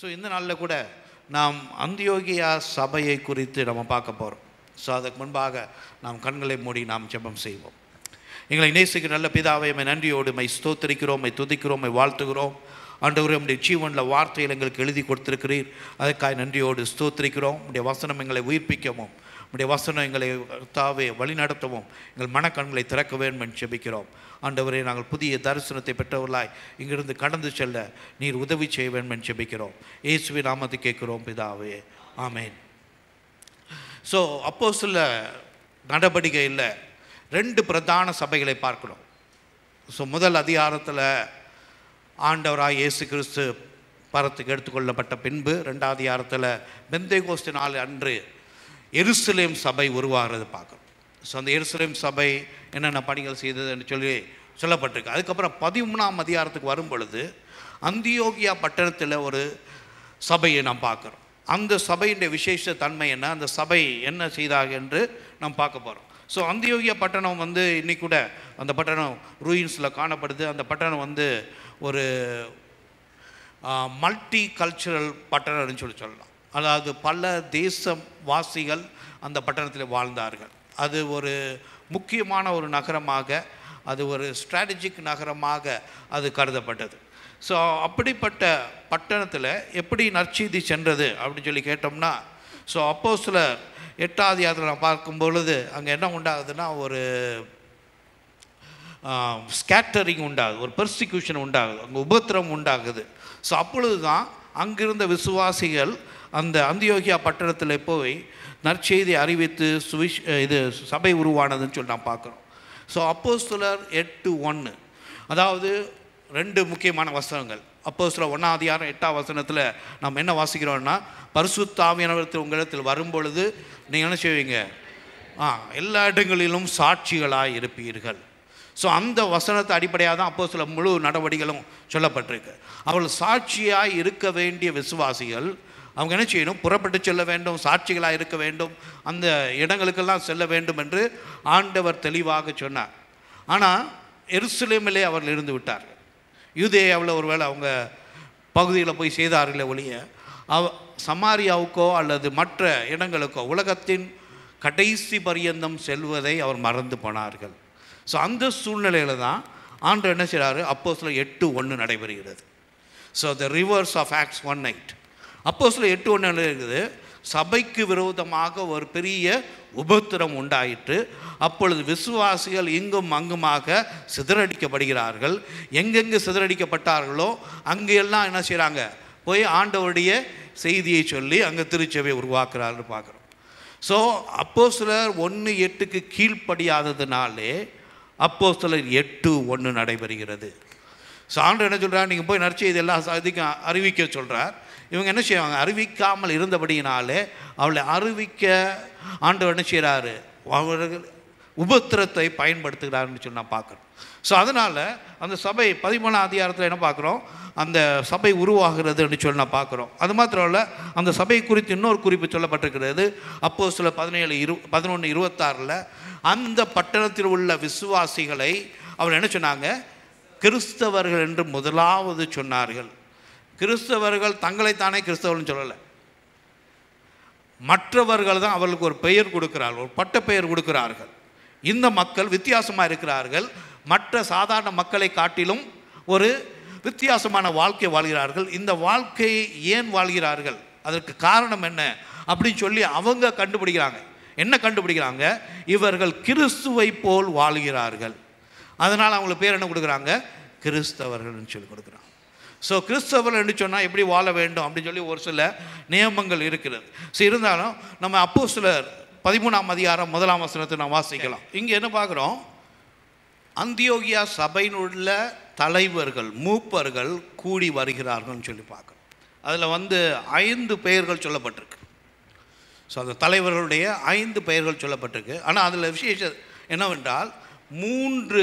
so இந்த நாளில் கூட நாம் அந்தியோகியா சபையை குறித்து நம்ம பார்க்க போகிறோம் ஸோ அதற்கு முன்பாக நாம் கண்களை மூடி நாம் ஜெபம் செய்வோம் எங்களை நேசுக்கு நல்ல பிதாவை மை நன்றியோடு மை ஸ்தோத்திரிக்கிறோம் மை துதிக்கிறோம் மை வாழ்த்துகிறோம் ஆண்டவர் உடைய ஜீவனில் வார்த்தையில் எங்களுக்கு எழுதி கொடுத்துருக்கிறீர் அதுக்காக நன்றியோடு ஸ்தோத்திரிக்கிறோம் உடைய வசனம் எங்களை உயிர்ப்பிக்கவும் உடைய வசனம் எங்களை தாவே வழிநடத்தவும் எங்கள் மனக்கண்களை திறக்க வேண்டும் என்று செபிக்கிறோம் ஆண்டவரே நாங்கள் புதிய தரிசனத்தை பெற்றவர்களாய் இங்கிருந்து கடந்து செல்ல நீர் உதவி செய்ய வேண்டும் என்று செபிக்கிறோம் இயேசுவி நாமத்து கேட்கிறோம் பிதாவே ஆமேன் ஸோ அப்போ சில நடவடிக்கையில் ரெண்டு பிரதான சபைகளை பார்க்கணும் ஸோ முதல் அதிகாரத்தில் ஆண்டவராக இயேசு கிறிஸ்து பரத்துக்கு எடுத்துக்கொள்ளப்பட்ட பின்பு ரெண்டாவது பெந்தை பெந்தேகோஸ்து நாள் அன்று எருசலேம் சபை உருவாகிறத பார்க்குறோம் ஸோ அந்த எருசலேம் சபை என்னென்ன பணிகள் செய்ததுன்னு சொல்லி சொல்லப்பட்டிருக்கு அதுக்கப்புறம் பதிமூணாம் அதிகாரத்துக்கு வரும் பொழுது அந்தியோகியா பட்டணத்தில் ஒரு சபையை நாம் பார்க்குறோம் அந்த சபையினுடைய விசேஷ தன்மை என்ன அந்த சபை என்ன செய்தாக என்று நாம் பார்க்க போகிறோம் ஸோ அந்தியோகியா பட்டணம் வந்து இன்னைக்கு கூட அந்த பட்டணம் ரூயின்ஸில் காணப்படுது அந்த பட்டணம் வந்து ஒரு மல்டி கல்ச்சுரல் பட்டணம்னு சொல்லி சொல்லலாம் அதாவது பல வாசிகள் அந்த பட்டணத்தில் வாழ்ந்தார்கள் அது ஒரு முக்கியமான ஒரு நகரமாக அது ஒரு ஸ்ட்ராட்டஜிக் நகரமாக அது கருதப்பட்டது ஸோ அப்படிப்பட்ட பட்டணத்தில் எப்படி நற்செய்தி சென்றது அப்படின்னு சொல்லி கேட்டோம்னா ஸோ அப்போ சில எட்டாவது யாத்திரை நான் பார்க்கும் பொழுது அங்கே என்ன உண்டாகுதுன்னா ஒரு ஸ்கேட்டரிங் உண்டாகுது ஒரு பெர்சிக்யூஷன் உண்டாகுது அங்கே உபத்திரம் உண்டாகுது ஸோ அப்பொழுது தான் அங்கிருந்த விசுவாசிகள் அந்த அந்தியோகியா பட்டணத்தில் போய் நற்செய்தி அறிவித்து சுவிஷ் இது சபை உருவானதுன்னு சொல்லி நான் பார்க்குறோம் ஸோ சிலர் எட்டு ஒன்று அதாவது ரெண்டு முக்கியமான வசனங்கள் அப்போ சில ஒன்றாம் அதிகாரம் எட்டாம் வசனத்தில் நம்ம என்ன வாசிக்கிறோம்னா பரிசுத்தாமியானவர்கள் உங்களிடத்தில் வரும்பொழுது நீங்கள் என்ன செய்வீங்க ஆ எல்லா இடங்களிலும் சாட்சிகளாக இருப்பீர்கள் ஸோ அந்த வசனத்தை அடிப்படையாக தான் அப்போ சில முழு நடவடிக்கைகளும் சொல்லப்பட்டிருக்கு அவள் சாட்சியாக இருக்க வேண்டிய விசுவாசிகள் அவங்க என்ன செய்யணும் புறப்பட்டு செல்ல வேண்டும் சாட்சிகளாக இருக்க வேண்டும் அந்த இடங்களுக்கெல்லாம் செல்ல வேண்டும் என்று ஆண்டவர் தெளிவாக சொன்னார் ஆனால் எருசலேமிலே அவர்கள் இருந்து விட்டார்கள் ஒரு ஒருவேளை அவங்க பகுதியில் போய் செய்தார்களே ஒழிய அவ சமாரியாவுக்கோ அல்லது மற்ற இடங்களுக்கோ உலகத்தின் கடைசி பரியந்தம் செல்வதை அவர் மறந்து போனார்கள் ஸோ அந்த சூழ்நிலையில் தான் ஆண்டு என்ன செய்கிறாரு அப்போ சில எட்டு ஒன்று நடைபெறுகிறது so the reverse of Acts one eight அப்போ சில எட்டு ஒன்று இருக்குது சபைக்கு விரோதமாக ஒரு பெரிய உபத்திரம் உண்டாயிற்று அப்பொழுது விசுவாசிகள் இங்கும் அங்குமாக சிதறடிக்கப்படுகிறார்கள் எங்கெங்கு சிதறடிக்கப்பட்டார்களோ அங்கே எல்லாம் என்ன செய்கிறாங்க போய் ஆண்டவருடைய செய்தியை சொல்லி அங்கே திருச்சபை உருவாக்குறாரு பார்க்குறோம் ஸோ அப்போ சிலர் ஒன்று எட்டுக்கு கீழ்ப்படியாததுனாலே அப்போ சிலர் எட்டு ஒன்று நடைபெறுகிறது சான்று என்ன சொல்கிறார் நீங்கள் போய் நடிச்சு எல்லா சாதிக்கும் அறிவிக்க சொல்கிறார் இவங்க என்ன செய்வாங்க அறிவிக்காமல் இருந்தபடியினாலே அவளை அறிவிக்க ஆண்டவர் என்ன செய்கிறாரு அவர்கள் உபத்திரத்தை பயன்படுத்துகிறாருன்னு சொல்லி நான் பார்க்குறேன் ஸோ அதனால் அந்த சபை பதிமூணாம் அதிகாரத்தில் என்ன பார்க்குறோம் அந்த சபை உருவாகிறதுன்னு சொல்லி நான் பார்க்குறோம் அது மாத்திரம் இல்லை அந்த சபை குறித்து இன்னொரு குறிப்பு சொல்லப்பட்டிருக்கிறது அப்போது சில பதினேழு இரு பதினொன்று இருபத்தாறில் அந்த பட்டணத்தில் உள்ள விசுவாசிகளை அவர் என்ன சொன்னாங்க கிறிஸ்தவர்கள் என்று முதலாவது சொன்னார்கள் கிறிஸ்தவர்கள் தங்களைத்தானே கிறிஸ்தவர்கள்னு சொல்லலை மற்றவர்கள் தான் அவர்களுக்கு ஒரு பெயர் கொடுக்கிறார்கள் ஒரு பட்ட பெயர் கொடுக்கிறார்கள் இந்த மக்கள் வித்தியாசமாக இருக்கிறார்கள் மற்ற சாதாரண மக்களை காட்டிலும் ஒரு வித்தியாசமான வாழ்க்கை வாழ்கிறார்கள் இந்த வாழ்க்கையை ஏன் வாழ்கிறார்கள் அதற்கு காரணம் என்ன அப்படின்னு சொல்லி அவங்க கண்டுபிடிக்கிறாங்க என்ன கண்டுபிடிக்கிறாங்க இவர்கள் கிறிஸ்துவை போல் வாழ்கிறார்கள் அதனால் அவங்களுக்கு பேர் என்ன கொடுக்குறாங்க கிறிஸ்தவர்கள்னு சொல்லி கொடுக்குறாங்க ஸோ கிறிஸ்தவர்கள் என்று சொன்னால் எப்படி வாழ வேண்டும் அப்படின்னு சொல்லி ஒரு சில நியமங்கள் இருக்கிறது ஸோ இருந்தாலும் நம்ம அப்போ சிலர் பதிமூணாம் அதிகாரம் முதலாம் வசனத்தை நான் வாசிக்கலாம் இங்கே என்ன பார்க்குறோம் அந்தியோகியா சபையினுள்ள தலைவர்கள் மூப்பர்கள் கூடி வருகிறார்கள்னு சொல்லி பார்க்குறோம் அதில் வந்து ஐந்து பெயர்கள் சொல்லப்பட்டிருக்கு ஸோ அந்த தலைவர்களுடைய ஐந்து பெயர்கள் சொல்லப்பட்டிருக்கு ஆனால் அதில் விசேஷம் என்னவென்றால் மூன்று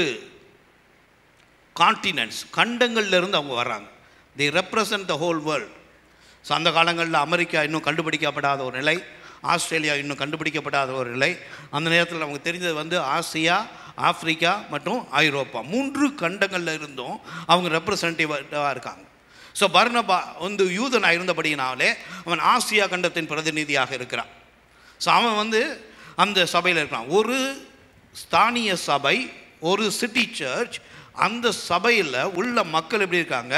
கான்டினன்ட்ஸ் கண்டங்கள்லேருந்து அவங்க வர்றாங்க they represent the whole world so அந்த காலங்களில் அமெரிக்கா இன்னும் கண்டுபிடிக்கப்படாத ஒரு நிலை ஆஸ்திரேலியா இன்னும் கண்டுபிடிக்கப்படாத ஒரு நிலை அந்த நேரத்தில் அவங்க தெரிஞ்சது வந்து ஆசியா ஆப்ரிக்கா மற்றும் ஐரோப்பா மூன்று கண்டங்களில் இருந்தும் அவங்க ரெப்ரசன்டேட்டிவாக இருக்காங்க ஸோ பர்ணபா வந்து யூதனாக இருந்தபடினாலே அவன் ஆசியா கண்டத்தின் பிரதிநிதியாக இருக்கிறான் ஸோ அவன் வந்து அந்த சபையில் இருக்கிறான் ஒரு ஸ்தானிய சபை ஒரு சிட்டி சர்ச் அந்த சபையில் உள்ள மக்கள் எப்படி இருக்காங்க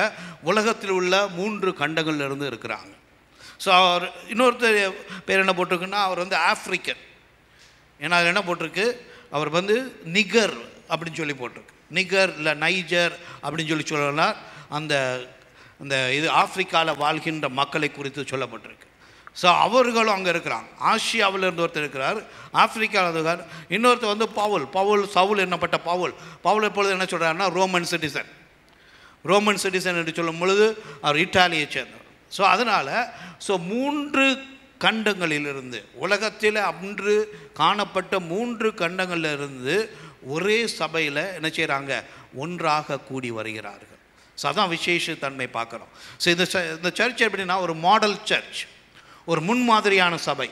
உலகத்தில் உள்ள மூன்று கண்டங்கள்லேருந்து இருக்கிறாங்க ஸோ அவர் இன்னொருத்தர் பேர் என்ன போட்டிருக்குன்னா அவர் வந்து ஆஃப்ரிக்கன் ஏன்னா அதில் என்ன போட்டிருக்கு அவர் வந்து நிகர் அப்படின்னு சொல்லி போட்டிருக்கு நிகர் இல்லை நைஜர் அப்படின்னு சொல்லி சொல்லலாம் அந்த அந்த இது ஆப்பிரிக்காவில் வாழ்கின்ற மக்களை குறித்து சொல்லப்பட்டிருக்கு ஸோ அவர்களும் அங்கே இருக்கிறாங்க ஆசியாவில் இருந்து ஒருத்தர் இருக்கிறார் ஆப்பிரிக்காவில் இருக்கார் இன்னொருத்தர் வந்து பவுல் பவுல் சவுல் என்னப்பட்ட பவுல் பவுல் எப்பொழுது என்ன சொல்கிறாருன்னா ரோமன் சிட்டிசன் ரோமன் சிட்டிசன் என்று சொல்லும் பொழுது அவர் இட்டாலியை சேர்ந்தவர் ஸோ அதனால் ஸோ மூன்று கண்டங்களிலிருந்து உலகத்தில் அன்று காணப்பட்ட மூன்று கண்டங்களிலிருந்து ஒரே சபையில் என்ன செய்கிறாங்க ஒன்றாக கூடி வருகிறார்கள் ஸோ அதான் விசேஷத்தன்மை பார்க்குறோம் ஸோ இந்த இந்த சர்ச் எப்படின்னா ஒரு மாடல் சர்ச் ஒரு முன்மாதிரியான சபை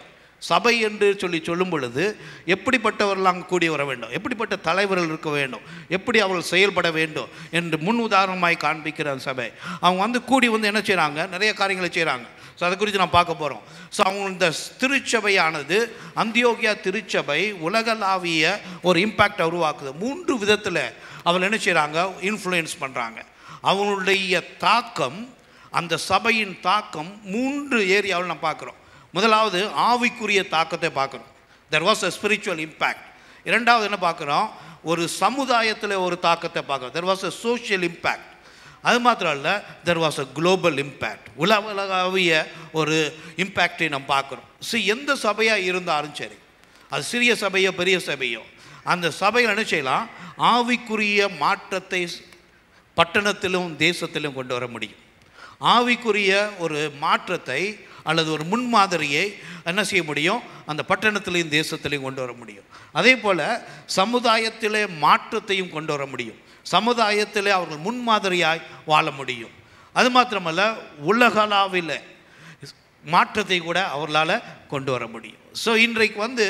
சபை என்று சொல்லி சொல்லும் பொழுது எப்படிப்பட்டவர்கள் அங்கு கூடி வர வேண்டும் எப்படிப்பட்ட தலைவர்கள் இருக்க வேண்டும் எப்படி அவர்கள் செயல்பட வேண்டும் என்று முன் உதாரணமாய் காண்பிக்கிற சபை அவங்க வந்து கூடி வந்து என்ன செய்கிறாங்க நிறைய காரியங்களை செய்கிறாங்க ஸோ அதை குறித்து நான் பார்க்க போகிறோம் ஸோ அவங்க இந்த திருச்சபையானது அந்தியோகியா திருச்சபை உலகளாவிய ஒரு இம்பேக்டை உருவாக்குது மூன்று விதத்தில் அவள் என்ன செய்கிறாங்க இன்ஃப்ளூயன்ஸ் பண்ணுறாங்க அவங்களுடைய தாக்கம் அந்த சபையின் தாக்கம் மூன்று ஏரியாவில் நான் பார்க்குறோம் முதலாவது ஆவிக்குரிய தாக்கத்தை பார்க்குறோம் there was a spiritual impact இரண்டாவது என்ன பார்க்குறோம் ஒரு சமுதாயத்தில் ஒரு தாக்கத்தை பார்க்குறோம் there was a social impact அது மாத்திரம் இல்லை there was a global impact உலக உலகாவிய ஒரு இம்பேக்டை நம்ம பார்க்குறோம் ஸோ எந்த சபையாக இருந்தாலும் சரி அது சிறிய சபையோ பெரிய சபையோ அந்த சபையில் என்ன செய்யலாம் ஆவிக்குரிய மாற்றத்தை பட்டணத்திலும் தேசத்திலும் கொண்டு வர முடியும் ஆவிக்குரிய ஒரு மாற்றத்தை அல்லது ஒரு முன்மாதிரியை என்ன செய்ய முடியும் அந்த பட்டணத்திலையும் தேசத்திலையும் கொண்டு வர முடியும் அதே போல் சமுதாயத்திலே மாற்றத்தையும் கொண்டு வர முடியும் சமுதாயத்திலே அவர்கள் முன்மாதிரியாய் வாழ முடியும் அது மாத்திரமல்ல உலகளாவில் மாற்றத்தை கூட அவர்களால் கொண்டு வர முடியும் ஸோ இன்றைக்கு வந்து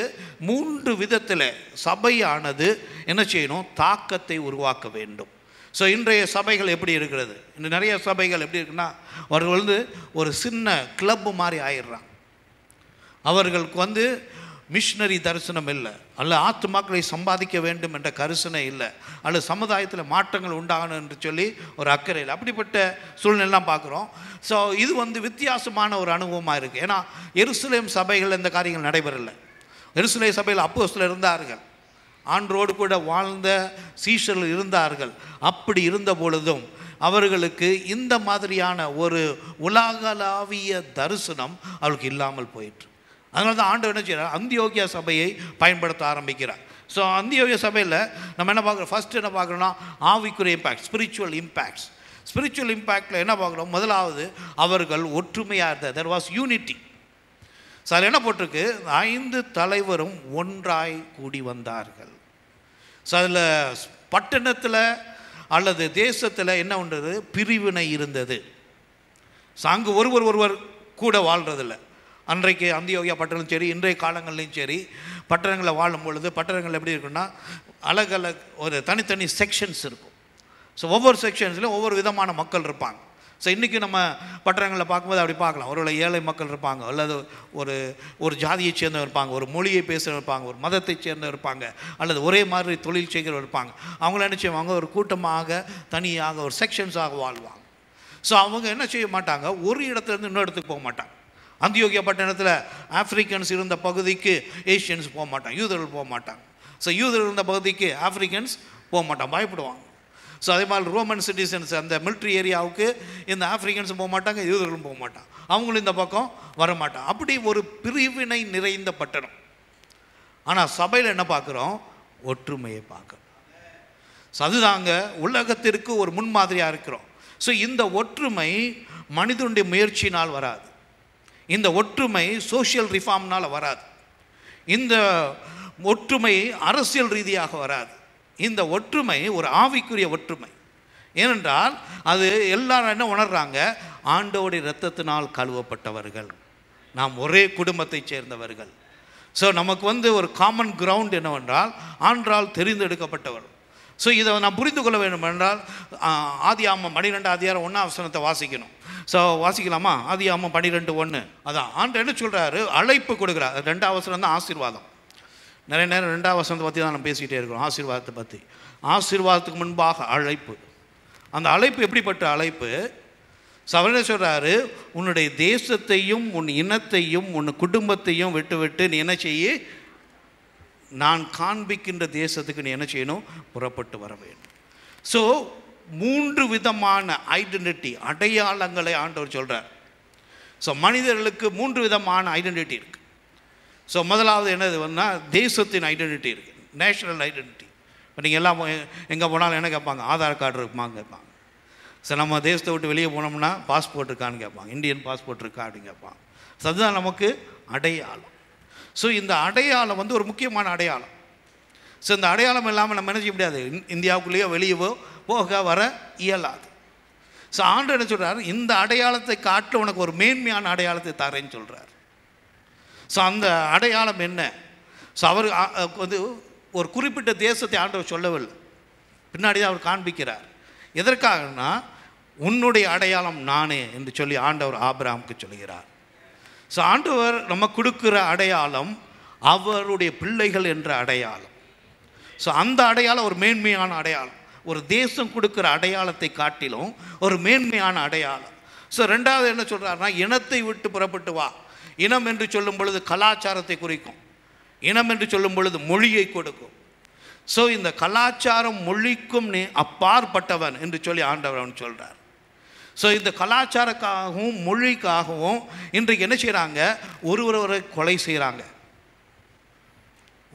மூன்று விதத்தில் சபையானது என்ன செய்யணும் தாக்கத்தை உருவாக்க வேண்டும் ஸோ இன்றைய சபைகள் எப்படி இருக்கிறது இன்னும் நிறைய சபைகள் எப்படி இருக்குன்னா அவர்கள் வந்து ஒரு சின்ன கிளப்பு மாதிரி ஆயிடுறான் அவர்களுக்கு வந்து மிஷினரி தரிசனம் இல்லை அல்ல ஆத்துமாக்களை சம்பாதிக்க வேண்டும் என்ற கரிசனை இல்லை அல்ல சமுதாயத்தில் மாற்றங்கள் உண்டாகணும் என்று சொல்லி ஒரு அக்கறை இல்லை அப்படிப்பட்ட சூழ்நிலாம் பார்க்குறோம் ஸோ இது வந்து வித்தியாசமான ஒரு அனுபவமாக இருக்குது ஏன்னா எருசலேம் சபைகள் இந்த காரியங்கள் நடைபெறலை எருசலேம் சபையில் அப்போ சில இருந்தார்கள் ஆண்டோடு கூட வாழ்ந்த சீஷர்கள் இருந்தார்கள் அப்படி இருந்த பொழுதும் அவர்களுக்கு இந்த மாதிரியான ஒரு உலகளாவிய தரிசனம் அவளுக்கு இல்லாமல் போயிற்று அதனால தான் ஆண்டு என்ன செய்கிறார் அந்தியோகியா சபையை பயன்படுத்த ஆரம்பிக்கிறார் ஸோ அந்தியோகிய சபையில் நம்ம என்ன பார்க்குறோம் ஃபஸ்ட்டு என்ன பார்க்குறோன்னா ஆவிக்குரிய இம்பேக்ட் ஸ்பிரிச்சுவல் இம்பேக்ட்ஸ் ஸ்பிரிச்சுவல் இம்பாக்டில் என்ன பார்க்குறோம் முதலாவது அவர்கள் ஒற்றுமையாக இருந்த தெர் வாஸ் யூனிட்டி சார் என்ன போட்டிருக்கு ஐந்து தலைவரும் ஒன்றாய் கூடி வந்தார்கள் ஸோ அதில் பட்டணத்தில் அல்லது தேசத்தில் என்ன பண்ணுறது பிரிவினை இருந்தது ஸோ அங்கு ஒருவர் ஒருவர் கூட வாழ்கிறதில்ல அன்றைக்கு அந்தியோகியா பட்டணம் சரி இன்றைய காலங்கள்லையும் சரி பட்டணங்களில் வாழும் பொழுது பட்டணங்கள் எப்படி இருக்குன்னா அழகலக் ஒரு தனித்தனி செக்ஷன்ஸ் இருக்கும் ஸோ ஒவ்வொரு செக்ஷன்ஸ்லையும் ஒவ்வொரு விதமான மக்கள் இருப்பாங்க ஸோ இன்றைக்கி நம்ம பட்டணங்களில் பார்க்கும்போது அப்படி பார்க்கலாம் ஒரு ஏழை மக்கள் இருப்பாங்க அல்லது ஒரு ஒரு ஜாதியை சேர்ந்தவர் இருப்பாங்க ஒரு மொழியை பேசுகிறவர் இருப்பாங்க ஒரு மதத்தை சேர்ந்தவர் இருப்பாங்க அல்லது ஒரே மாதிரி தொழில் செய்கிறவர் இருப்பாங்க அவங்கள என்ன செய்வாங்க ஒரு கூட்டமாக தனியாக ஒரு செக்ஷன்ஸாக வாழ்வாங்க ஸோ அவங்க என்ன செய்ய மாட்டாங்க ஒரு இடத்துலேருந்து இன்னொரு இடத்துக்கு போக மாட்டாங்க அந்தியோகிய பட்டணத்தில் ஆஃப்ரிக்கன்ஸ் இருந்த பகுதிக்கு ஏஷியன்ஸ் போக மாட்டாங்க யூதர்கள் போக மாட்டாங்க ஸோ யூதர்கள் இருந்த பகுதிக்கு ஆஃப்ரிக்கன்ஸ் போக மாட்டான் பயப்படுவாங்க ஸோ அதே மாதிரி ரோமன் சிட்டிசன்ஸ் அந்த மிலிட்ரி ஏரியாவுக்கு இந்த ஆஃப்ரிக்கன்ஸும் போக மாட்டாங்க யூதர்களும் போக மாட்டாங்க அவங்களும் இந்த பக்கம் வரமாட்டான் அப்படி ஒரு பிரிவினை நிறைந்த பட்டணம் ஆனால் சபையில் என்ன பார்க்குறோம் ஒற்றுமையை பார்க்குறோம் ஸோ அதுதாங்க உலகத்திற்கு ஒரு முன்மாதிரியாக இருக்கிறோம் ஸோ இந்த ஒற்றுமை மனிதனுடைய முயற்சினால் வராது இந்த ஒற்றுமை சோஷியல் ரிஃபார்ம்னால் வராது இந்த ஒற்றுமை அரசியல் ரீதியாக வராது இந்த ஒற்றுமை ஒரு ஆவிக்குரிய ஒற்றுமை ஏனென்றால் அது எல்லாரும் என்ன உணர்றாங்க ஆண்டோடைய இரத்தத்தினால் கழுவப்பட்டவர்கள் நாம் ஒரே குடும்பத்தைச் சேர்ந்தவர்கள் ஸோ நமக்கு வந்து ஒரு காமன் கிரவுண்ட் என்னவென்றால் ஆண்டால் தெரிந்தெடுக்கப்பட்டவர் ஸோ இதை நான் புரிந்து கொள்ள வேண்டும் என்றால் ஆதி ஆமாம் பன்னிரெண்டு அதிகாரம் ஒன்றா அவசரத்தை வாசிக்கணும் ஸோ வாசிக்கலாமா ஆதி ஆமாம் பன்னிரெண்டு ஒன்று அதான் ஆண்டு என்ன சொல்கிறாரு அழைப்பு கொடுக்குறாரு ரெண்டு அவசரம் தான் ஆசீர்வாதம் நிறைய நேரம் ரெண்டாவது வசனத்தை பற்றி தான் நம்ம பேசிக்கிட்டே இருக்கிறோம் ஆசீர்வாதத்தை பற்றி ஆசீர்வாதத்துக்கு முன்பாக அழைப்பு அந்த அழைப்பு எப்படிப்பட்ட அழைப்பு சவரே சொல்கிறாரு உன்னுடைய தேசத்தையும் உன் இனத்தையும் உன் குடும்பத்தையும் விட்டு விட்டு நீ என்ன செய்ய நான் காண்பிக்கின்ற தேசத்துக்கு நீ என்ன செய்யணும் புறப்பட்டு வர வேண்டும் ஸோ மூன்று விதமான ஐடென்டிட்டி அடையாளங்களை ஆண்டவர் சொல்கிறார் ஸோ மனிதர்களுக்கு மூன்று விதமான ஐடென்டிட்டி இருக்குது ஸோ முதலாவது என்னது வந்தால் தேசத்தின் ஐடென்டிட்டி இருக்குது நேஷனல் ஐடென்டிட்டி இப்போ நீங்கள் எல்லாம் எங்கே போனாலும் என்ன கேட்பாங்க ஆதார் கார்டு இருக்குமான்னு கேட்பாங்க ஸோ நம்ம தேசத்தை விட்டு வெளியே போனோம்னா பாஸ்போர்ட் இருக்கான்னு கேட்பாங்க இந்தியன் பாஸ்போர்ட் இருக்கா அப்படின்னு கேட்பாங்க ஸோ அதுதான் நமக்கு அடையாளம் ஸோ இந்த அடையாளம் வந்து ஒரு முக்கியமான அடையாளம் ஸோ இந்த அடையாளம் இல்லாமல் நம்ம நினைச்சிக்க முடியாது இந்தியாவுக்குள்ளேயோ வெளியவோ போக வர இயலாது ஸோ ஆண்டு என்ன சொல்கிறார் இந்த அடையாளத்தை காட்டு உனக்கு ஒரு மேன்மையான அடையாளத்தை தரேன்னு சொல்கிறார் ஸோ அந்த அடையாளம் என்ன ஸோ அவர் வந்து ஒரு குறிப்பிட்ட தேசத்தை ஆண்டவர் சொல்லவில்லை பின்னாடி தான் அவர் காண்பிக்கிறார் எதற்காகனா உன்னுடைய அடையாளம் நானே என்று சொல்லி ஆண்டவர் ஆபிராமுக்கு சொல்கிறார் ஸோ ஆண்டவர் நம்ம கொடுக்குற அடையாளம் அவருடைய பிள்ளைகள் என்ற அடையாளம் ஸோ அந்த அடையாளம் ஒரு மேன்மையான அடையாளம் ஒரு தேசம் கொடுக்குற அடையாளத்தை காட்டிலும் ஒரு மேன்மையான அடையாளம் ஸோ ரெண்டாவது என்ன சொல்கிறாருன்னா இனத்தை விட்டு புறப்பட்டு வா இனம் என்று சொல்லும் பொழுது கலாச்சாரத்தை குறிக்கும் இனம் என்று சொல்லும் பொழுது மொழியை கொடுக்கும் ஸோ இந்த கலாச்சாரம் மொழிக்கும் நீ அப்பாற்பட்டவன் என்று சொல்லி ஆண்டவர் அவன் சொல்கிறார் ஸோ இந்த கலாச்சாரக்காகவும் மொழிக்காகவும் இன்றைக்கு என்ன செய்கிறாங்க ஒருவர் ஒருவரை கொலை செய்கிறாங்க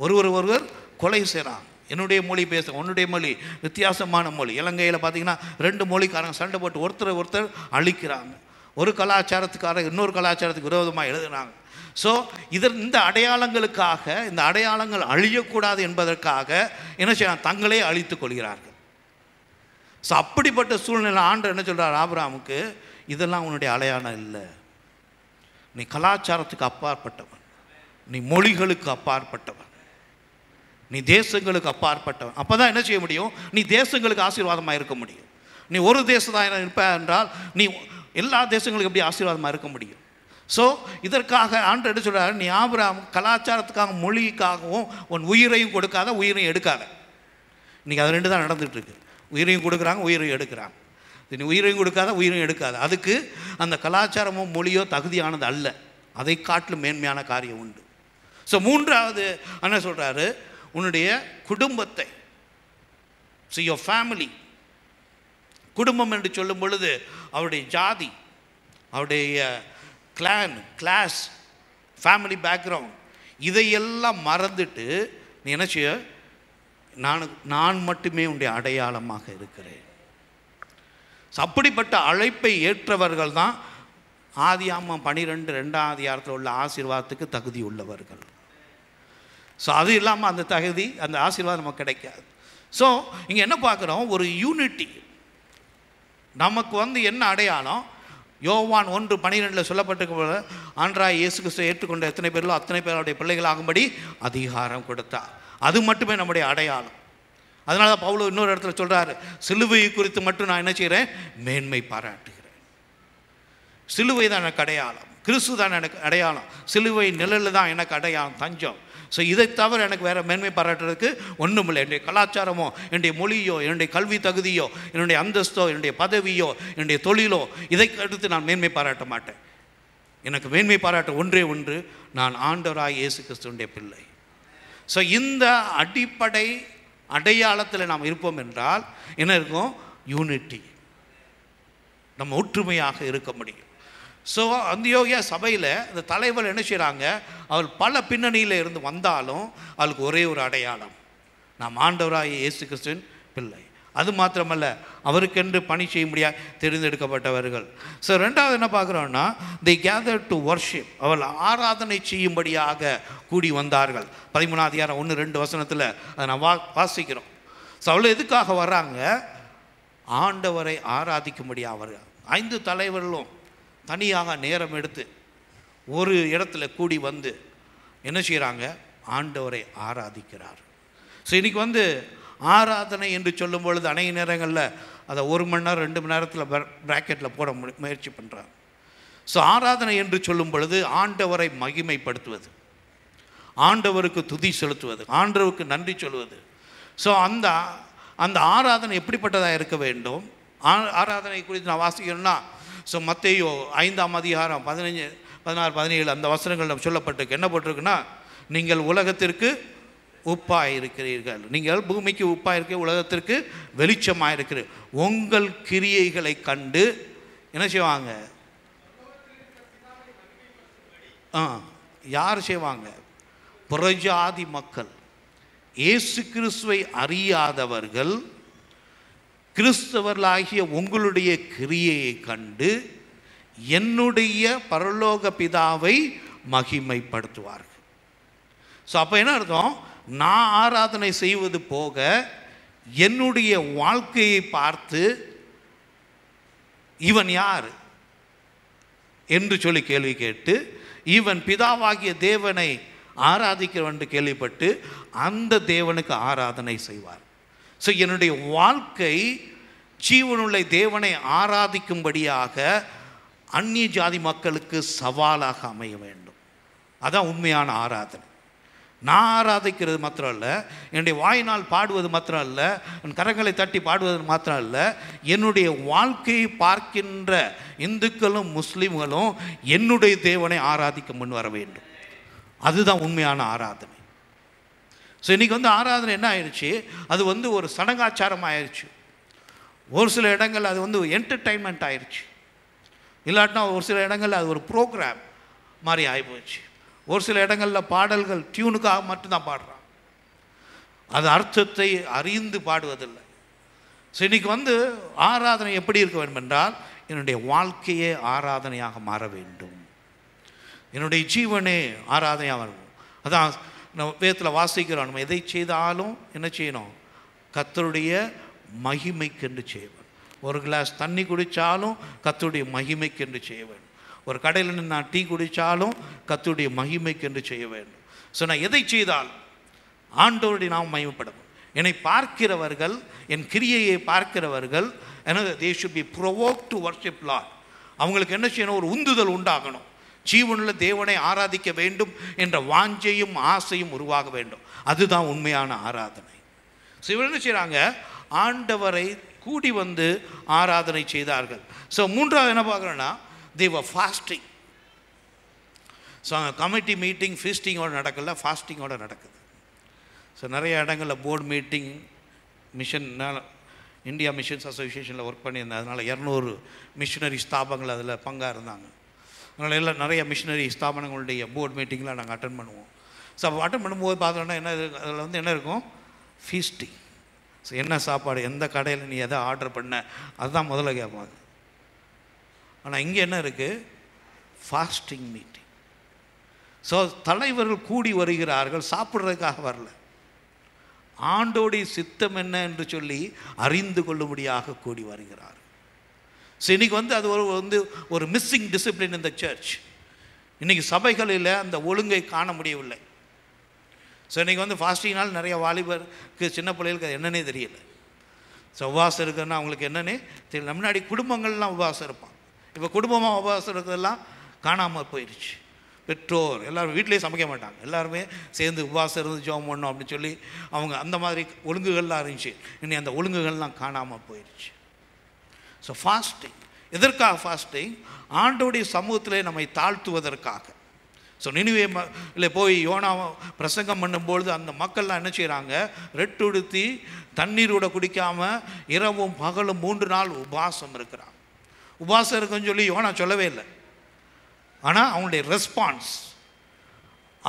ஒருவர் ஒருவர் கொலை செய்கிறாங்க என்னுடைய மொழி பேச உன்னுடைய மொழி வித்தியாசமான மொழி இலங்கையில் பார்த்தீங்கன்னா ரெண்டு மொழிக்காரங்க சண்டை போட்டு ஒருத்தர் ஒருத்தர் அழிக்கிறாங்க ஒரு கலாச்சாரத்துக்காரர் இன்னொரு கலாச்சாரத்துக்கு விரோதமாக எழுதுனாங்க ஸோ இதன் இந்த அடையாளங்களுக்காக இந்த அடையாளங்கள் அழியக்கூடாது என்பதற்காக என்ன செய்ய தங்களே அழித்து கொள்கிறார்கள் ஸோ அப்படிப்பட்ட சூழ்நிலை ஆண்டு என்ன சொல்கிறார் ஆபராமுக்கு இதெல்லாம் உன்னுடைய அடையாளம் இல்லை நீ கலாச்சாரத்துக்கு அப்பாற்பட்டவன் நீ மொழிகளுக்கு அப்பாற்பட்டவன் நீ தேசங்களுக்கு அப்பாற்பட்டவன் அப்போ தான் என்ன செய்ய முடியும் நீ தேசங்களுக்கு ஆசீர்வாதமாக இருக்க முடியும் நீ ஒரு தேசம் தான் இருப்ப என்றால் நீ எல்லா தேசங்களுக்கும் எப்படி ஆசீர்வாதமாக இருக்க முடியும் ஸோ இதற்காக ஆண்டு எடுத்து சொல்கிறார் நீ ஆபிராம் கலாச்சாரத்துக்காக மொழிக்காகவும் உன் உயிரையும் கொடுக்காத உயிரையும் எடுக்காத இன்றைக்கி அது ரெண்டு தான் நடந்துகிட்ருக்கு உயிரையும் கொடுக்குறாங்க உயிரையும் எடுக்கிறாங்க நீ உயிரையும் கொடுக்காத உயிரையும் எடுக்காத அதுக்கு அந்த கலாச்சாரமோ மொழியோ தகுதியானது அல்ல அதை காட்டிலும் மேன்மையான காரியம் உண்டு ஸோ மூன்றாவது என்ன சொல்கிறாரு உன்னுடைய குடும்பத்தை ஸோ யோ ஃபேமிலி குடும்பம் என்று சொல்லும் பொழுது அவருடைய ஜாதி அவருடைய கிளான் கிளாஸ் ஃபேமிலி பேக்ரவுண்ட் இதையெல்லாம் மறந்துட்டு நீ என்ன செய்ய நான் நான் மட்டுமே உன்னுடைய அடையாளமாக இருக்கிறேன் அப்படிப்பட்ட அழைப்பை ஏற்றவர்கள் தான் ஆதியாமம் பனிரெண்டு ரெண்டாம் அதிகாரத்தில் உள்ள ஆசீர்வாதத்துக்கு தகுதி உள்ளவர்கள் ஸோ அது இல்லாமல் அந்த தகுதி அந்த ஆசீர்வாதம் நமக்கு கிடைக்காது ஸோ இங்கே என்ன பார்க்குறோம் ஒரு யூனிட்டி நமக்கு வந்து என்ன அடையாளம் யோவான் ஒன்று பனிரெண்டில் சொல்லப்பட்டிருக்க ஆன்றாய் இயேசு கிறிஸ்துவை ஏற்றுக்கொண்ட எத்தனை பேர்களோ அத்தனை பேருடைய பிள்ளைகளாகும்படி அதிகாரம் கொடுத்தார் அது மட்டுமே நம்முடைய அடையாளம் அதனால தான் பவுலோ இன்னொரு இடத்துல சொல்கிறாரு சிலுவை குறித்து மட்டும் நான் என்ன செய்கிறேன் மேன்மை பாராட்டுகிறேன் சிலுவை தான் எனக்கு அடையாளம் கிறிஸ்து தான் எனக்கு அடையாளம் சிலுவை நிழலில் தான் எனக்கு அடையாளம் தஞ்சம் ஸோ இதை தவிர எனக்கு வேறு மேன்மை பாராட்டுறதுக்கு ஒன்றும் இல்லை என்னுடைய கலாச்சாரமோ என்னுடைய மொழியோ என்னுடைய கல்வி தகுதியோ என்னுடைய அந்தஸ்தோ என்னுடைய பதவியோ என்னுடைய தொழிலோ இதை அடுத்து நான் மேன்மை பாராட்ட மாட்டேன் எனக்கு மேன்மை பாராட்ட ஒன்றே ஒன்று நான் ஆண்டவராய் இயேசு கிறிஸ்துடைய பிள்ளை ஸோ இந்த அடிப்படை அடையாளத்தில் நாம் இருப்போம் என்றால் என்ன இருக்கும் யூனிட்டி நம்ம ஒற்றுமையாக இருக்க முடியும் ஸோ அந்தியோகியா சபையில் இந்த தலைவர் என்ன செய்கிறாங்க அவள் பல பின்னணியில் இருந்து வந்தாலும் அவளுக்கு ஒரே ஒரு அடையாளம் நாம் ஆண்டவராக இயேசு கிறிஸ்டின் பிள்ளை அது மாத்திரமல்ல அவருக்கென்று பணி செய்ய முடியாது தெரிந்தெடுக்கப்பட்டவர்கள் ஸோ ரெண்டாவது என்ன பார்க்குறோன்னா தி கேதர் டு ஒர்ஷிப் அவள் ஆராதனை செய்யும்படியாக கூடி வந்தார்கள் பதிமூணாம் அதிகாரம் ஒன்று ரெண்டு வசனத்தில் அதை நான் வா வாசிக்கிறோம் ஸோ அவள் எதுக்காக வர்றாங்க ஆண்டவரை ஆராதிக்கும்படியாக அவர்கள் ஐந்து தலைவர்களும் தனியாக நேரம் எடுத்து ஒரு இடத்துல கூடி வந்து என்ன செய்கிறாங்க ஆண்டவரை ஆராதிக்கிறார் ஸோ இன்றைக்கி வந்து ஆராதனை என்று சொல்லும் பொழுது அநேக நேரங்களில் அதை ஒரு மணி நேரம் ரெண்டு மணி நேரத்தில் ப்ராக்கெட்டில் போட முயற்சி பண்ணுறாங்க ஸோ ஆராதனை என்று சொல்லும் பொழுது ஆண்டவரை மகிமைப்படுத்துவது ஆண்டவருக்கு துதி செலுத்துவது ஆண்டவருக்கு நன்றி சொல்வது ஸோ அந்த அந்த ஆராதனை எப்படிப்பட்டதாக இருக்க வேண்டும் ஆ ஆராதனை குறித்து நான் வாசிக்கணும்னா ஸோ மத்தையோ ஐந்தாம் அதிகாரம் பதினஞ்சு பதினாறு பதினேழு அந்த வசனங்கள் சொல்லப்பட்டிருக்கு என்ன போட்டிருக்குன்னா நீங்கள் உலகத்திற்கு உப்பாக இருக்கிறீர்கள் நீங்கள் பூமிக்கு உப்பாக இருக்க உலகத்திற்கு வெளிச்சமாக இருக்கிற உங்கள் கிரியைகளை கண்டு என்ன செய்வாங்க ஆ யார் செய்வாங்க புரஜாதி மக்கள் இயேசு கிறிஸ்துவை அறியாதவர்கள் கிறிஸ்தவர்களாகிய உங்களுடைய கிரியையை கண்டு என்னுடைய பரலோக பிதாவை மகிமைப்படுத்துவார்கள் ஸோ அப்போ என்ன அர்த்தம் நான் ஆராதனை செய்வது போக என்னுடைய வாழ்க்கையை பார்த்து இவன் யார் என்று சொல்லி கேள்வி கேட்டு இவன் பிதாவாகிய தேவனை ஆராதிக்கிறவன் கேள்விப்பட்டு அந்த தேவனுக்கு ஆராதனை செய்வார் ஸோ என்னுடைய வாழ்க்கை ஜீவனுள்ள தேவனை ஆராதிக்கும்படியாக அந்நிய ஜாதி மக்களுக்கு சவாலாக அமைய வேண்டும் அதான் உண்மையான ஆராதனை நான் ஆராதிக்கிறது மாத்திரம் இல்லை என்னுடைய வாயினால் பாடுவது மாத்திரம் இல்லை என் கரங்களை தட்டி பாடுவது மாத்திரம் இல்லை என்னுடைய வாழ்க்கையை பார்க்கின்ற இந்துக்களும் முஸ்லீம்களும் என்னுடைய தேவனை ஆராதிக்க முன் வர வேண்டும் அதுதான் உண்மையான ஆராதனை ஸோ இன்றைக்கி வந்து ஆராதனை என்ன ஆயிடுச்சு அது வந்து ஒரு சடங்காச்சாரம் ஆயிடுச்சு ஒரு சில இடங்கள் அது வந்து என்டர்டைன்மெண்ட் ஆயிடுச்சு இல்லாட்டினா ஒரு சில இடங்களில் அது ஒரு ப்ரோக்ராம் மாதிரி ஆகிப்போச்சு ஒரு சில இடங்களில் பாடல்கள் டியூனுக்காக மட்டும்தான் பாடுறான் அது அர்த்தத்தை அறிந்து பாடுவதில்லை ஸோ இன்றைக்கி வந்து ஆராதனை எப்படி இருக்க வேண்டும் என்றால் என்னுடைய வாழ்க்கையே ஆராதனையாக மாற வேண்டும் என்னுடைய ஜீவனே ஆராதனையாக வரும் அதான் நம்ம வேதத்தில் வாசிக்கிறோம் நம்ம எதை செய்தாலும் என்ன செய்யணும் கத்தருடைய மகிமைக்கென்று செய்வேன் ஒரு கிளாஸ் தண்ணி குடித்தாலும் கத்தருடைய மகிமைக்கென்று வேண்டும் ஒரு கடையில் நின்று நான் டீ குடித்தாலும் கத்துடைய மகிமைக்கென்று செய்ய வேண்டும் ஸோ நான் எதை செய்தாலும் ஆண்டோருடைய நாம் மகிமைப்படும் என்னை பார்க்கிறவர்கள் என் கிரியையை பார்க்கிறவர்கள் எனது they be provoke to worship Lord அவங்களுக்கு என்ன செய்யணும் ஒரு உந்துதல் உண்டாகணும் ஜீவனில் தேவனை ஆராதிக்க வேண்டும் என்ற வாஞ்சையும் ஆசையும் உருவாக வேண்டும் அதுதான் உண்மையான ஆராதனை சிவன் என்ன செய்கிறாங்க ஆண்டவரை கூடி வந்து ஆராதனை செய்தார்கள் ஸோ மூன்றாவது என்ன பார்க்குறோன்னா they were fasting so committee meeting ஃபீஸ்டிங்கோடு நடக்கல ஃபாஸ்டிங்கோடு நடக்குது ஸோ நிறைய இடங்களில் போர்டு மீட்டிங் மிஷன்னால் இந்தியா மிஷன்ஸ் அசோசியேஷனில் ஒர்க் பண்ணியிருந்தேன் அதனால் இரநூறு மிஷினரி ஸ்தாபங்கள் அதில் பங்காக இருந்தாங்க அதனால் எல்லாம் நிறைய மிஷினரி ஸ்தாபனங்களுடைய போர்ட் மீட்டிங்லாம் நாங்கள் அட்டன் பண்ணுவோம் ஸோ அப்போ அட்டன் பண்ணும்போது பார்த்தோன்னா என்ன அதில் வந்து என்ன இருக்கும் ஃபீஸ்டி ஸோ என்ன சாப்பாடு எந்த கடையில் நீ எதை ஆர்டர் பண்ண அதுதான் முதல்ல கேட்பாங்க ஆனால் இங்கே என்ன இருக்குது ஃபாஸ்டிங் மீட்டிங் ஸோ தலைவர்கள் கூடி வருகிறார்கள் சாப்பிட்றதுக்காக வரல ஆண்டோடைய சித்தம் என்ன என்று சொல்லி அறிந்து கொள்ளும்படியாக கூடி வருகிறார்கள் ஸோ வந்து அது ஒரு வந்து ஒரு மிஸ்ஸிங் டிசிப்ளின் இந்த சர்ச் இன்றைக்கி சபைகளில் அந்த ஒழுங்கை காண முடியவில்லை ஸோ இன்றைக்கி வந்து ஃபாஸ்டிங்னால் நிறைய வாலிபருக்கு சின்ன பிள்ளைகளுக்கு அது என்னன்னே தெரியல ஸோ உபவாசம் இருக்குதுன்னா அவங்களுக்கு என்னன்னே தெரியல முன்னாடி குடும்பங்கள்லாம் உபவாசம் இருப்பான் இப்போ குடும்பமாக உபவாசம் இருக்கிறதெல்லாம் காணாமல் போயிடுச்சு பெற்றோர் எல்லோரும் வீட்டிலே சமைக்க மாட்டாங்க எல்லாருமே சேர்ந்து உபாசம் இருந்து ஜோம் பண்ணோம் அப்படின்னு சொல்லி அவங்க அந்த மாதிரி ஒழுங்குகள்லாம் இருந்துச்சு இனி அந்த ஒழுங்குகள்லாம் காணாமல் போயிடுச்சு ஸோ ஃபாஸ்டிங் எதற்காக ஃபாஸ்டிங் ஆண்டோடைய சமூகத்திலே நம்மை தாழ்த்துவதற்காக ஸோ நினைவே இல்லை போய் யோனா பிரசங்கம் பண்ணும்பொழுது அந்த மக்கள்லாம் என்ன செய்கிறாங்க ரெட்டு உடுத்தி தண்ணீரோட குடிக்காமல் இரவும் பகலும் மூன்று நாள் உபாசம் இருக்கிறாங்க உபாசம் இருக்குன்னு சொல்லி யோனா சொல்லவே இல்லை ஆனால் அவனுடைய ரெஸ்பான்ஸ்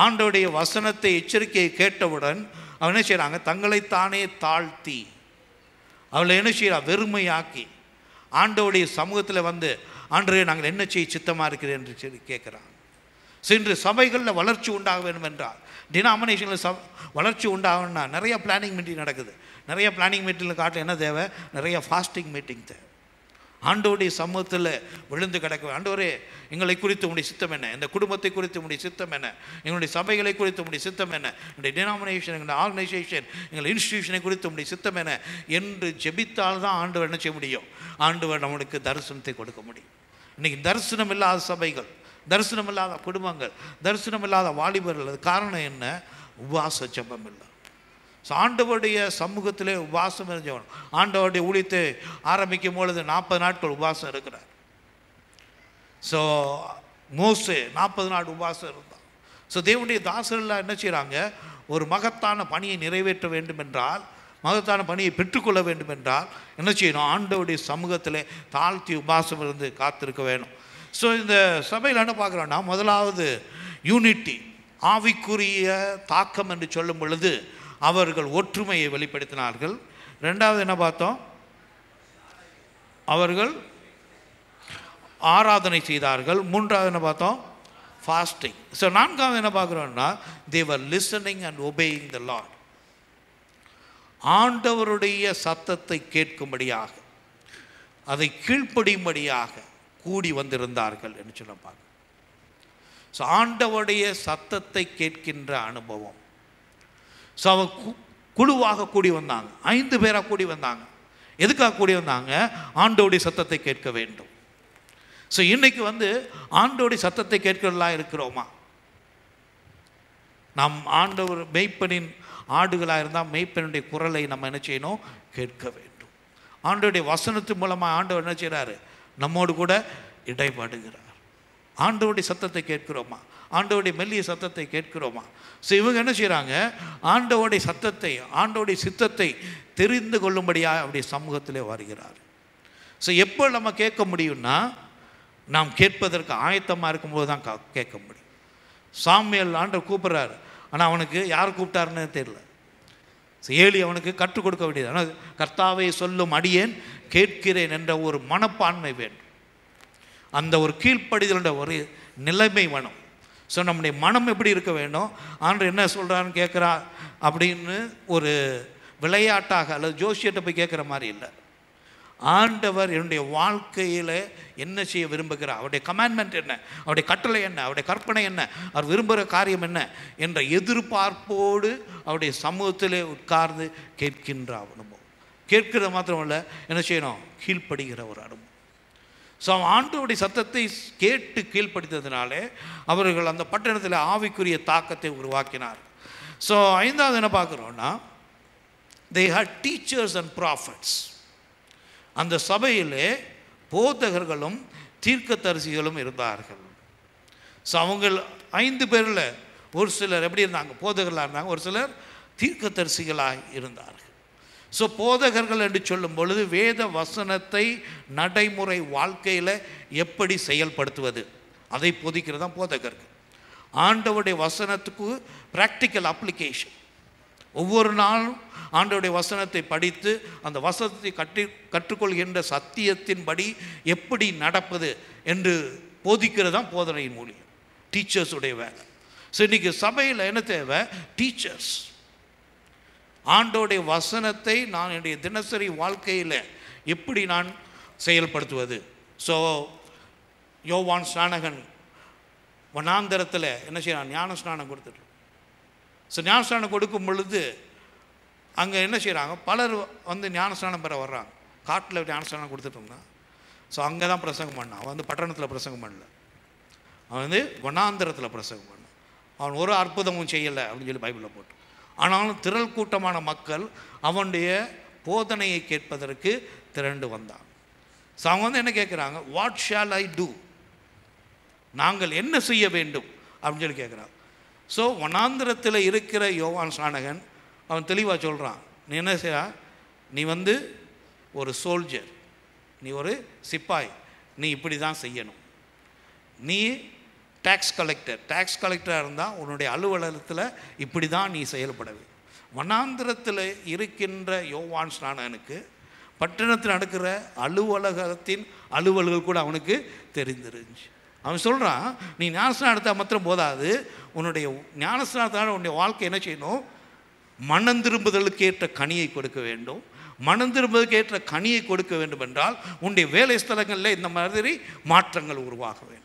ஆண்டோடைய வசனத்தை எச்சரிக்கையை கேட்டவுடன் அவன் என்ன செய்கிறாங்க தங்களைத்தானே தாழ்த்தி அவளை என்ன செய்கிறா வெறுமையாக்கி ஆண்டவுடைய சமூகத்தில் வந்து ஆண்டு நாங்கள் என்ன செய்ய சித்தமாக இருக்கிறேன் என்று சொல்லி கேட்குறாங்க சென்று சபைகளில் வளர்ச்சி உண்டாக வேண்டும் என்றால் டினாமினேஷனில் ச வளர்ச்சி உண்டாகணும்னா நிறைய பிளானிங் மீட்டிங் நடக்குது நிறைய பிளானிங் மீட்டிங்கில் காட்டில் என்ன தேவை நிறைய ஃபாஸ்டிங் மீட்டிங் தேவை ஆண்டோடைய சமூகத்தில் விழுந்து கிடக்க ஆண்டவரே எங்களை குறித்து உடைய சித்தம் என்ன இந்த குடும்பத்தை குறித்து உடைய சித்தம் என்ன எங்களுடைய சபைகளை குறித்து உடைய சித்தம் என்ன எங்களுடைய டினாமினேஷன் எங்களுடைய ஆர்கனைசேஷன் எங்கள் இன்ஸ்டியூஷனை குறித்து உடைய சித்தம் என்ன என்று ஜெபித்தால் தான் ஆண்டவர் என்ன செய்ய முடியும் ஆண்டவர் நம்மளுக்கு தரிசனத்தை கொடுக்க முடியும் இன்றைக்கி தரிசனம் இல்லாத சபைகள் தரிசனம் இல்லாத குடும்பங்கள் தரிசனம் இல்லாத வாலிபர்கள் காரணம் என்ன உபாச ஜபம் இல்லை ஸோ ஆண்டவருடைய சமூகத்திலே உபாசம் இருந்தவன் ஆண்டவருடைய ஊழியத்தை ஆரம்பிக்கும் பொழுது நாற்பது நாட்கள் உபாசம் இருக்கிறார் ஸோ மோசு நாற்பது நாள் உபாசம் இருந்தான் ஸோ தேவனுடைய தாசரெல்லாம் என்ன செய்கிறாங்க ஒரு மகத்தான பணியை நிறைவேற்ற வேண்டும் என்றால் மகத்தான பணியை பெற்றுக்கொள்ள வேண்டும் என்றால் என்ன செய்யணும் ஆண்டவுடைய சமூகத்தில் தாழ்த்தி உபாசம் இருந்து காத்திருக்க வேணும் ஸோ இந்த சபையில் என்ன பார்க்குறோன்னா முதலாவது யூனிட்டி ஆவிக்குரிய தாக்கம் என்று சொல்லும் பொழுது அவர்கள் ஒற்றுமையை வெளிப்படுத்தினார்கள் ரெண்டாவது என்ன பார்த்தோம் அவர்கள் ஆராதனை செய்தார்கள் மூன்றாவது என்ன பார்த்தோம் ஃபாஸ்டிங் ஸோ நான்காவது என்ன பார்க்குறோன்னா they were listening and obeying the Lord ஆண்டவருடைய சத்தத்தை கேட்கும்படியாக அதை கீழ்ப்படியும்படியாக கூடி வந்திருந்தார்கள் என்று சொல்ல பார்க்க ஸோ ஆண்டவருடைய சத்தத்தை கேட்கின்ற அனுபவம் ஸோ அவங்க குழுவாக கூடி வந்தாங்க ஐந்து பேராக கூடி வந்தாங்க எதுக்காக கூடி வந்தாங்க ஆண்டோடைய சத்தத்தை கேட்க வேண்டும் ஸோ இன்னைக்கு வந்து ஆண்டோடைய சத்தத்தை கேட்கலாம் இருக்கிறோமா நாம் ஆண்டவர் மெய்ப்பனின் ஆடுகளாக இருந்தால் மெய்ப்பனுடைய குரலை நம்ம என்ன செய்யணும் கேட்க வேண்டும் ஆண்டோடைய வசனத்து மூலமாக ஆண்டவர் என்ன செய்கிறாரு நம்மோடு கூட இடைபடுகிறார் ஆண்டோடைய சத்தத்தை கேட்கிறோமா ஆண்டோடைய மெல்லிய சத்தத்தை கேட்கிறோமா ஸோ இவங்க என்ன செய்கிறாங்க ஆண்டோடைய சத்தத்தை ஆண்டோடைய சித்தத்தை தெரிந்து கொள்ளும்படியாக அப்படி சமூகத்திலே வருகிறார் ஸோ எப்போ நம்ம கேட்க முடியும்னா நாம் கேட்பதற்கு ஆயத்தமாக இருக்கும்போது தான் கேட்க முடியும் சாமியல் ஆண்டர் கூப்பிட்றாரு ஆனால் அவனுக்கு யார் கூப்பிட்டாருன்னு தெரியல ஏழி அவனுக்கு கற்றுக் கொடுக்க வேண்டியது ஆனால் கர்த்தாவை சொல்லும் அடியேன் கேட்கிறேன் என்ற ஒரு மனப்பான்மை வேண்டும் அந்த ஒரு கீழ்ப்படிதலுடைய ஒரு நிலைமை வேணும் ஸோ நம்முடைய மனம் எப்படி இருக்க வேண்டும் ஆண்டு என்ன சொல்கிறான்னு கேட்குறா அப்படின்னு ஒரு விளையாட்டாக அல்லது ஜோசியத்தை போய் கேட்குற மாதிரி இல்லை ஆண்டவர் என்னுடைய வாழ்க்கையில் என்ன செய்ய விரும்புகிறார் அவருடைய கமாண்ட்மெண்ட் என்ன அவருடைய கட்டளை என்ன அவருடைய கற்பனை என்ன அவர் விரும்புகிற காரியம் என்ன என்ற எதிர்பார்ப்போடு அவருடைய சமூகத்திலே உட்கார்ந்து கேட்கின்ற அனுபவம் கேட்கிறது மாத்திரமல்ல என்ன செய்யணும் கீழ்ப்படுகிற ஒரு அனுபவம் ஸோ அவன் ஆண்டோடைய சத்தத்தை கேட்டு கீழ்ப்படுத்ததுனாலே அவர்கள் அந்த பட்டணத்தில் ஆவிக்குரிய தாக்கத்தை உருவாக்கினார் ஸோ ஐந்தாவது என்ன பார்க்குறோன்னா they had teachers and prophets அந்த சபையிலே போதகர்களும் தீர்க்கத்தரிசிகளும் இருந்தார்கள் ஸோ அவங்க ஐந்து பேரில் ஒரு சிலர் எப்படி இருந்தாங்க போதகர்களாக இருந்தாங்க ஒரு சிலர் தீர்க்கத்தரிசிகளாக இருந்தார்கள் ஸோ போதகர்கள் என்று சொல்லும் பொழுது வேத வசனத்தை நடைமுறை வாழ்க்கையில் எப்படி செயல்படுத்துவது அதை போதிக்கிறது தான் போதகர்கள் ஆண்டவுடைய வசனத்துக்கு ப்ராக்டிக்கல் அப்ளிகேஷன் ஒவ்வொரு நாளும் ஆண்டவுடைய வசனத்தை படித்து அந்த வசனத்தை கற்று கற்றுக்கொள்கின்ற சத்தியத்தின்படி எப்படி நடப்பது என்று போதிக்கிறது தான் போதனையின் மூலியம் டீச்சர்ஸுடைய வேலை ஸோ இன்றைக்கி சபையில் என்ன தேவை டீச்சர்ஸ் ஆண்டோடைய வசனத்தை நான் என்னுடைய தினசரி வாழ்க்கையில் எப்படி நான் செயல்படுத்துவது ஸோ யோவான் ஸ்நானகன் வனாந்தரத்தில் என்ன செய்கிறான் ஞான ஸ்நானம் கொடுத்துட்டு ஸோ ஞான ஸ்நானம் கொடுக்கும் பொழுது அங்கே என்ன செய்கிறாங்க பலர் வந்து ஞான ஸ்நானம் பெற வர்றாங்க காட்டில் ஞான ஸ்நானம் கொடுத்துட்டோம்னா ஸோ அங்கே தான் பிரசங்கம் பண்ணான் அவன் வந்து பட்டணத்தில் பிரசங்கம் பண்ணல அவன் வந்து வனாந்தரத்தில் பிரசங்கம் பண்ணான் அவன் ஒரு அற்புதமும் செய்யலை அப்படின்னு சொல்லி பைபிளில் போட்டு ஆனாலும் திரள் கூட்டமான மக்கள் அவனுடைய போதனையை கேட்பதற்கு திரண்டு வந்தான் ஸோ அவங்க வந்து என்ன கேட்குறாங்க வாட் ஷால் ஐ டூ நாங்கள் என்ன செய்ய வேண்டும் அப்படின்னு சொல்லி கேட்குறாங்க ஸோ வனாந்திரத்தில் இருக்கிற யோவான் சாணகன் அவன் தெளிவாக சொல்கிறான் நீ என்ன செய்ய நீ வந்து ஒரு சோல்ஜர் நீ ஒரு சிப்பாய் நீ இப்படி தான் செய்யணும் நீ டேக்ஸ் கலெக்டர் டேக்ஸ் கலெக்டராக இருந்தால் உன்னுடைய அலுவலகத்தில் இப்படி தான் நீ செயல்படவே வனாந்திரத்தில் இருக்கின்ற யோவான் ஸ்நானனுக்கு பட்டணத்தில் நடக்கிற அலுவலகத்தின் அலுவல்கள் கூட அவனுக்கு தெரிந்துருந்துச்சு அவன் சொல்கிறான் நீ ஞானஸ்நானம் எடுத்தால் மாத்திரம் போதாது உன்னுடைய ஞானஸ்நானத்தினால் உன்னுடைய வாழ்க்கை என்ன செய்யணும் மனம் திரும்புதலுக்கு ஏற்ற கனியை கொடுக்க வேண்டும் மனம் திரும்புவதற்கு ஏற்ற கனியை கொடுக்க வேண்டும் என்றால் உன்னுடைய வேலை ஸ்தலங்களில் இந்த மாதிரி மாற்றங்கள் உருவாக வேண்டும்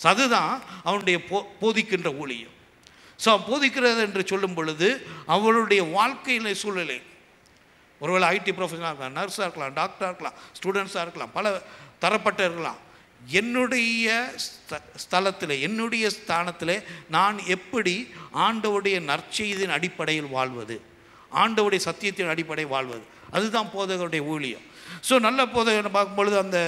ஸோ அதுதான் அவனுடைய போ போதிக்கின்ற ஊழியம் ஸோ போதிக்கிறது என்று சொல்லும் பொழுது அவளுடைய வாழ்க்கையில சூழ்நிலை ஒருவேளை ஐடி ப்ரொஃபஷனாக இருக்கலாம் நர்ஸாக இருக்கலாம் டாக்டராக இருக்கலாம் ஸ்டூடெண்ட்ஸாக இருக்கலாம் பல தரப்பட்ட இருக்கலாம் என்னுடைய ஸ்தலத்தில் என்னுடைய ஸ்தானத்தில் நான் எப்படி ஆண்டவுடைய நற்செய்தின் அடிப்படையில் வாழ்வது ஆண்டவுடைய சத்தியத்தின் அடிப்படையில் வாழ்வது அதுதான் போதகருடைய ஊழியம் ஸோ நல்ல போதகனை பார்க்கும்பொழுது அந்த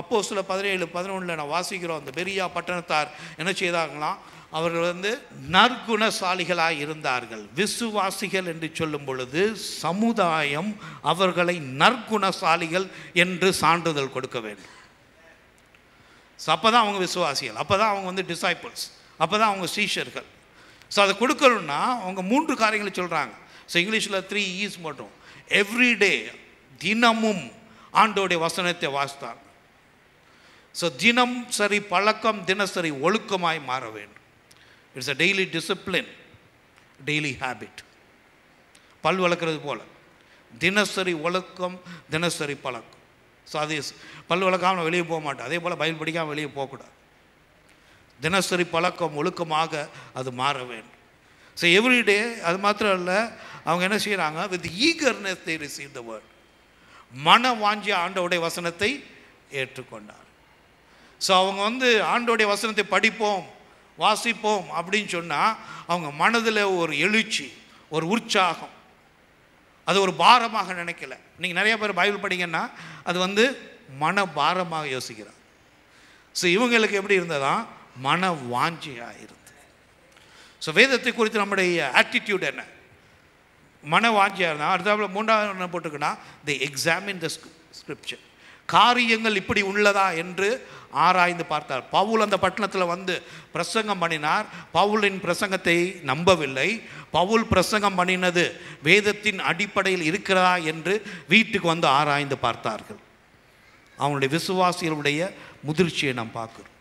அப்போ சில பதினேழு பதினொன்றில் நான் வாசிக்கிறோம் அந்த பெரியா பட்டணத்தார் என்ன செய்தாங்களாம் அவர்கள் வந்து நற்குணசாலிகளாக இருந்தார்கள் விசுவாசிகள் என்று சொல்லும் பொழுது சமுதாயம் அவர்களை நற்குணசாலிகள் என்று சான்றிதழ் கொடுக்க வேண்டும் அப்போ தான் அவங்க விசுவாசிகள் அப்போ தான் அவங்க வந்து டிசைப்பிள்ஸ் அப்போ தான் அவங்க சீஷர்கள் ஸோ அதை கொடுக்கணும்னா அவங்க மூன்று காரியங்களை சொல்கிறாங்க ஸோ இங்கிலீஷில் த்ரீ ஈஸ் மட்டும் எவ்ரிடே தினமும் ஆண்டோடைய வசனத்தை வாசித்தார் ஸோ தினம் சரி பழக்கம் தினசரி ஒழுக்கமாய் மாற வேண்டும் it's a daily discipline daily habit பல் வளர்க்குறது போல் தினசரி ஒழுக்கம் தினசரி பழக்கம் ஸோ அது பல் வளர்க்காமல் வெளியே போக மாட்டோம் அதே போல் பயில் படிக்காமல் வெளியே போகக்கூடாது தினசரி பழக்கம் ஒழுக்கமாக அது மாற வேண்டும் ஸோ எவ்ரிடே அது மாத்திரம் இல்லை அவங்க என்ன செய்கிறாங்க with eagerness they receive the word மன வாஞ்சி ஆண்டவுடைய வசனத்தை ஏற்றுக்கொண்டார் ஸோ அவங்க வந்து ஆண்டோடைய வசனத்தை படிப்போம் வாசிப்போம் அப்படின்னு சொன்னால் அவங்க மனதில் ஒரு எழுச்சி ஒரு உற்சாகம் அது ஒரு பாரமாக நினைக்கல நீங்கள் நிறைய பேர் பைபிள் படிங்கன்னா அது வந்து மன பாரமாக யோசிக்கிறார் ஸோ இவங்களுக்கு எப்படி இருந்ததா மன வாஞ்சியாக இருந்தது ஸோ வேதத்தை குறித்து நம்முடைய ஆட்டிடியூட் என்ன மன வாஞ்சியாக இருந்தால் அடுத்தாப்புல மூன்றாவது என்ன போட்டுக்கன்னா தி எக்ஸாமின் த ஸ்கிரிப்சர் காரியங்கள் இப்படி உள்ளதா என்று ஆராய்ந்து பார்த்தார் பவுல் அந்த பட்டணத்தில் வந்து பிரசங்கம் பண்ணினார் பவுலின் பிரசங்கத்தை நம்பவில்லை பவுல் பிரசங்கம் பண்ணினது வேதத்தின் அடிப்படையில் இருக்கிறதா என்று வீட்டுக்கு வந்து ஆராய்ந்து பார்த்தார்கள் அவனுடைய விசுவாசிகளுடைய முதிர்ச்சியை நாம் பார்க்குறோம்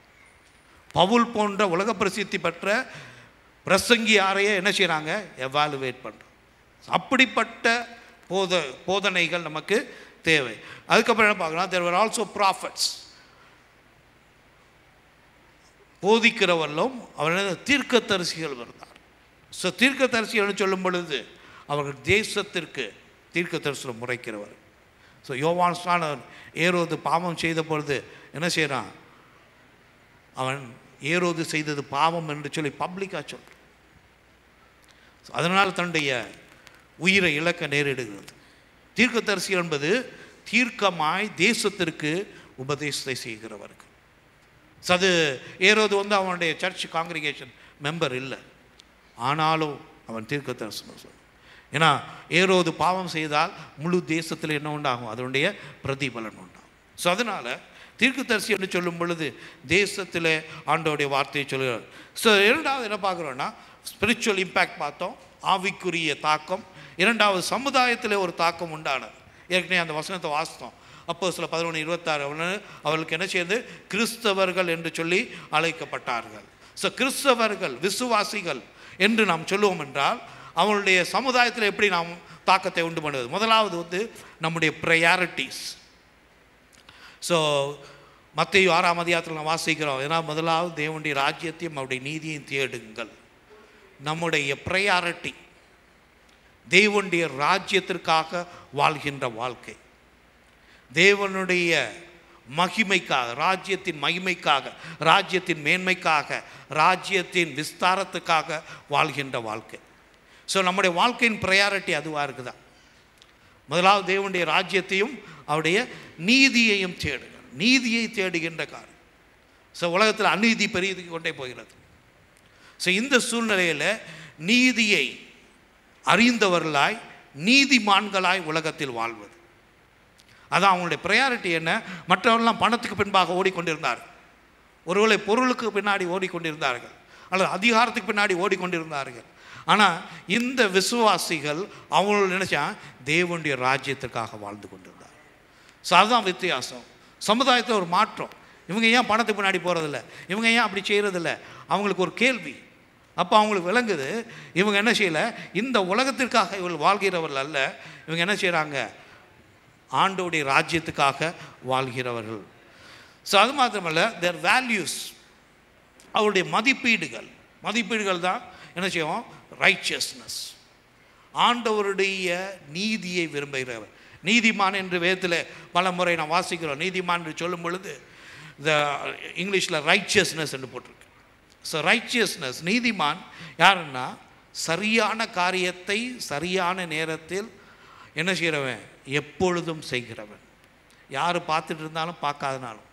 பவுல் போன்ற உலக பிரசித்தி பெற்ற பிரசங்கி யாரையே என்ன செய்கிறாங்க எவாலுவேட் பண்ணுறோம் அப்படிப்பட்ட போத போதனைகள் நமக்கு தேவை அதுக்கப்புறம் என்ன பார்க்கலாம் தேர் ஆர் ஆல்சோ ப்ராஃபட்ஸ் போதிக்கிறவர்களும் அவர் தீர்க்க தரிசிகள் இருந்தார் ஸோ தீர்க்க தரிசிகள் சொல்லும் பொழுது அவர்கள் தேசத்திற்கு தீர்க்க தரிசனம் முறைக்கிறவர் ஸோ யோவான் ஸ்நானவன் ஏரோது பாவம் செய்த பொழுது என்ன செய்கிறான் அவன் ஏரோது செய்தது பாவம் என்று சொல்லி பப்ளிக்காக சொல்கிறான் அதனால் தன்னுடைய உயிரை இழக்க நேரிடுகிறது தரிசி என்பது தீர்க்கமாய் தேசத்திற்கு உபதேசத்தை செய்கிறவர்கள் சது ஏறது வந்து அவனுடைய சர்ச் காங்கிரிகேஷன் மெம்பர் இல்லை ஆனாலும் அவன் தீர்க்க தரிசனம் சொல்லு ஏன்னா ஏறோது பாவம் செய்தால் முழு தேசத்தில் என்ன உண்டாகும் அதனுடைய பிரதிபலன் உண்டாகும் ஸோ அதனால் தரிசி என்று சொல்லும் பொழுது தேசத்தில் ஆண்டோடைய வார்த்தையை சொல்கிறார் ஸோ இரண்டாவது என்ன பார்க்குறோன்னா ஸ்பிரிச்சுவல் இம்பேக்ட் பார்த்தோம் ஆவிக்குரிய தாக்கம் இரண்டாவது சமுதாயத்தில் ஒரு தாக்கம் உண்டானது ஏற்கனவே அந்த வசனத்தை வாசித்தோம் அப்போ சில பதினொன்று இருபத்தாறு அவர்களுக்கு என்ன செய்யுது கிறிஸ்தவர்கள் என்று சொல்லி அழைக்கப்பட்டார்கள் ஸோ கிறிஸ்தவர்கள் விசுவாசிகள் என்று நாம் சொல்லுவோம் என்றால் அவனுடைய சமுதாயத்தில் எப்படி நாம் தாக்கத்தை உண்டு பண்ணுவது முதலாவது வந்து நம்முடைய ப்ரையாரிட்டிஸ் ஸோ மற்றையும் ஆறாம் அதிகாரத்தில் நாம் வாசிக்கிறோம் ஏன்னா முதலாவது தேவனுடைய ராஜ்யத்தையும் அவருடைய நீதியையும் தேடுங்கள் நம்முடைய ப்ரையாரிட்டி தேவனுடைய ராஜ்யத்திற்காக வாழ்கின்ற வாழ்க்கை தேவனுடைய மகிமைக்காக ராஜ்யத்தின் மகிமைக்காக ராஜ்யத்தின் மேன்மைக்காக ராஜ்யத்தின் விஸ்தாரத்துக்காக வாழ்கின்ற வாழ்க்கை ஸோ நம்முடைய வாழ்க்கையின் ப்ரையாரிட்டி அதுவாக இருக்குதா முதலாவது தேவனுடைய ராஜ்யத்தையும் அவருடைய நீதியையும் தேடுகிற நீதியை தேடுகின்ற காரணம் ஸோ உலகத்தில் அநீதி பெருகி கொண்டே போகிறது ஸோ இந்த சூழ்நிலையில் நீதியை அறிந்தவர்களாய் நீதிமான்களாய் உலகத்தில் வாழ்வது அதான் அவங்களுடைய ப்ரையாரிட்டி என்ன மற்றவர்கள்லாம் பணத்துக்கு பின்பாக ஓடிக்கொண்டிருந்தார் ஒருவேளை பொருளுக்கு பின்னாடி ஓடிக்கொண்டிருந்தார்கள் அல்லது அதிகாரத்துக்கு பின்னாடி ஓடிக்கொண்டிருந்தார்கள் ஆனால் இந்த விசுவாசிகள் அவங்கள நினச்சா தேவனுடைய ராஜ்யத்திற்காக வாழ்ந்து கொண்டிருந்தார் ஸோ அதுதான் வித்தியாசம் சமுதாயத்தில் ஒரு மாற்றம் இவங்க ஏன் பணத்துக்கு பின்னாடி போகிறதில்ல இவங்க ஏன் அப்படி செய்கிறதில்ல அவங்களுக்கு ஒரு கேள்வி அப்போ அவங்களுக்கு விளங்குது இவங்க என்ன செய்யலை இந்த உலகத்திற்காக இவள் வாழ்கிறவர்கள் அல்ல இவங்க என்ன செய்கிறாங்க ஆண்டோடைய ராஜ்யத்துக்காக வாழ்கிறவர்கள் ஸோ அது மாத்திரமல்ல தேர் வேல்யூஸ் அவருடைய மதிப்பீடுகள் மதிப்பீடுகள் தான் என்ன செய்வோம் ரைச்சியஸ்னஸ் ஆண்டவருடைய நீதியை விரும்புகிறவர் நீதிமான் என்று வேதத்தில் பல முறை நான் வாசிக்கிறோம் நீதிமான் என்று சொல்லும் பொழுது இந்த இங்கிலீஷில் ரைச்சியஸ்னஸ் என்று போட்டு ஸோ ரைச்சியஸ்னஸ் நீதிமான் யாருன்னா சரியான காரியத்தை சரியான நேரத்தில் என்ன செய்கிறவன் எப்பொழுதும் செய்கிறவன் யார் பார்த்துட்டு இருந்தாலும் பார்க்காதனாலும்